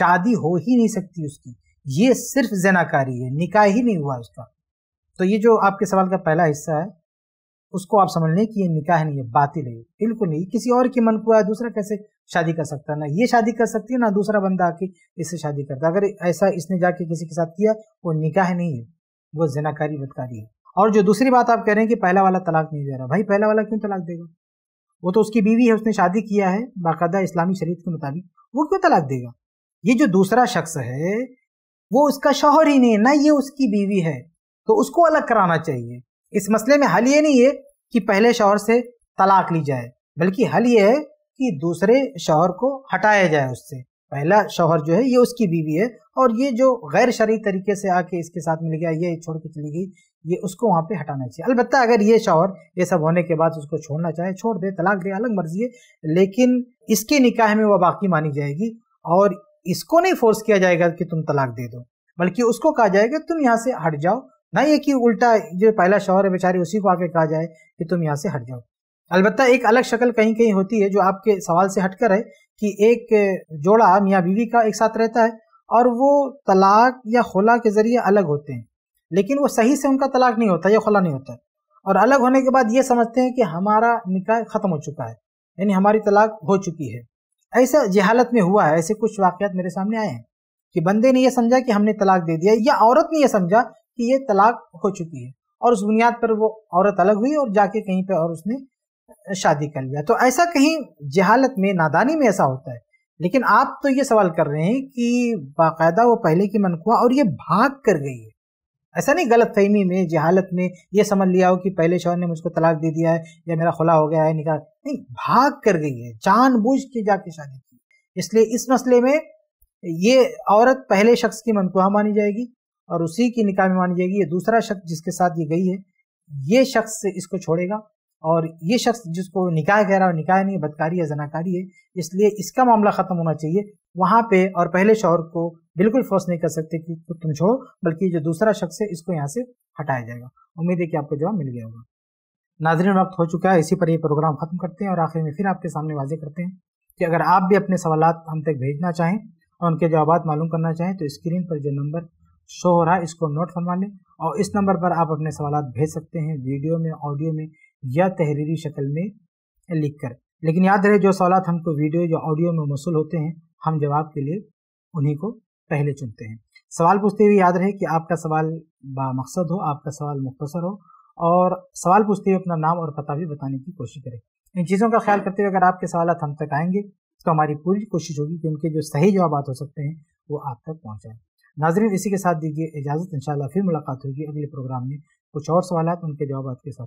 शादी हो ही नहीं सकती उसकी ये सिर्फ जनाकारी है निकाह ही नहीं हुआ उसका तो ये जो आपके सवाल का पहला हिस्सा है उसको आप समझ लें कि ये निकाह नहीं है बातिल है बिल्कुल नहीं किसी और की मन को है दूसरा कैसे शादी कर सकता है ना ये शादी कर सकती है ना दूसरा बंदा आके इससे शादी करता अगर ऐसा इसने जाके किसी के साथ किया वो निकाह नहीं है वो जनाकारी बदकारी है और जो दूसरी बात आप कह रहे हैं कि पहला वाला तलाक नहीं दे रहा भाई पहला वाला क्यों तलाक देगा वो तो उसकी बीवी है उसने शादी किया है बाकायदा इस्लामी शरीत के मुताबिक वो क्यों तलाक देगा ये जो दूसरा शख्स है वो उसका शौहर ही नहीं है ना ये उसकी बीवी है तो उसको अलग कराना चाहिए इस मसले में हल ये नहीं है कि पहले शौहर से तलाक ली जाए बल्कि हल ये है कि दूसरे शौहर को हटाया जाए उससे पहला शौहर जो है ये उसकी बीवी है और ये जो गैर शरी तरीके से आके इसके साथ मिल गया ये छोड़ के चली गई ये उसको वहाँ पे हटाना चाहिए अलबत्त अगर ये शौहर ये सब होने के बाद उसको छोड़ना चाहे छोड़ दे तलाक दे अलग मर्जी है लेकिन इसके निकाह में वह बाकी मानी जाएगी और इसको नहीं फोर्स किया जाएगा कि तुम तलाक दे दो बल्कि उसको कहा जाएगा तुम यहाँ से हट जाओ ना ये कि उल्टा जो पहला शौहर है बेचारी उसी को आके कहा जाए कि तुम यहाँ से हट जाओ अलबत्त एक अलग शक्ल कहीं कहीं होती है जो आपके सवाल से हटकर है कि एक जोड़ा मियाँ बीवी का एक साथ रहता है और वो तलाक या खुला के ज़रिए अलग होते हैं लेकिन वो सही से उनका तलाक नहीं होता या खुला नहीं होता और अलग होने के बाद ये समझते हैं कि हमारा निकाह ख़त्म हो चुका है यानी हमारी तलाक हो चुकी है ऐसा जहालत में हुआ है ऐसे कुछ वाक्यात मेरे सामने आए हैं कि बंदे ने यह समझा कि हमने तलाक दे दिया या औरत ने यह समझा कि ये तलाक हो चुकी है और उस बुनियाद पर वो औरत अलग हुई और जाके कहीं पर और उसने शादी कर लिया तो ऐसा कहीं जहालत में नादानी में ऐसा होता है लेकिन आप तो ये सवाल कर रहे हैं कि बाकायदा वो पहले की मनखुआ और ये भाग कर गई है ऐसा नहीं गलत फहमी में जहालत में ये समझ लिया हो कि पहले शौहर ने मुझको तलाक दे दिया है या मेरा खुला हो गया है निकाह नहीं भाग कर गई है जानबूझ के जाके शादी की इसलिए इस मसले में ये औरत पहले शख्स की मनकुहा मानी जाएगी और उसी की निकाह में मानी जाएगी ये दूसरा शख्स जिसके साथ ये गई है ये शख्स इसको छोड़ेगा और ये शख्स जिसको निकाय कह रहा है निकाय नहीं बदकारी है जनाकारी है इसलिए इसका मामला ख़त्म होना चाहिए वहाँ पे और पहले शोहर को बिल्कुल फोर्स नहीं कर सकते कि तुम छोड़ो बल्कि जो दूसरा शख्स है इसको यहाँ से हटाया जाएगा उम्मीद है कि आपको जवाब मिल गया होगा नाजरीन वक्त हो चुका है इसी पर ये प्रोग्राम ख़त्म करते हैं और आखिर में फिर आपके सामने वाजे करते हैं कि अगर आप भी अपने सवाल हम तक भेजना चाहें और उनके जवाब मालूम करना चाहें तो स्क्रीन पर जो नंबर शो हो रहा है इसको नोट फरमा लें और इस नंबर पर आप अपने सवाल भेज सकते हैं वीडियो में ऑडियो में या तहरीरी शक्ल में लिख कर लेकिन याद रहे जो सवालत हमको वीडियो या ऑडियो में मौसू होते हैं हम जवाब के लिए उन्हीं को पहले चुनते हैं सवाल पूछते हुए याद रहे कि आपका सवाल बामकसद हो आपका सवाल मुख्तसर हो और सवाल पूछते हुए अपना नाम और पता भी बताने की कोशिश करें इन चीज़ों का ख्याल करते हुए अगर आपके सवाल हम तक आएंगे तो हमारी पूरी कोशिश होगी कि उनके जो सही जवाब हो तो सकते हैं वो आप तक पहुँचाएँ नाजरीन इसी के साथ दीजिए इजाज़त इन फिर मुलाकात होगी अगले प्रोग्राम में कुछ और सवाल उनके जवाब के साथ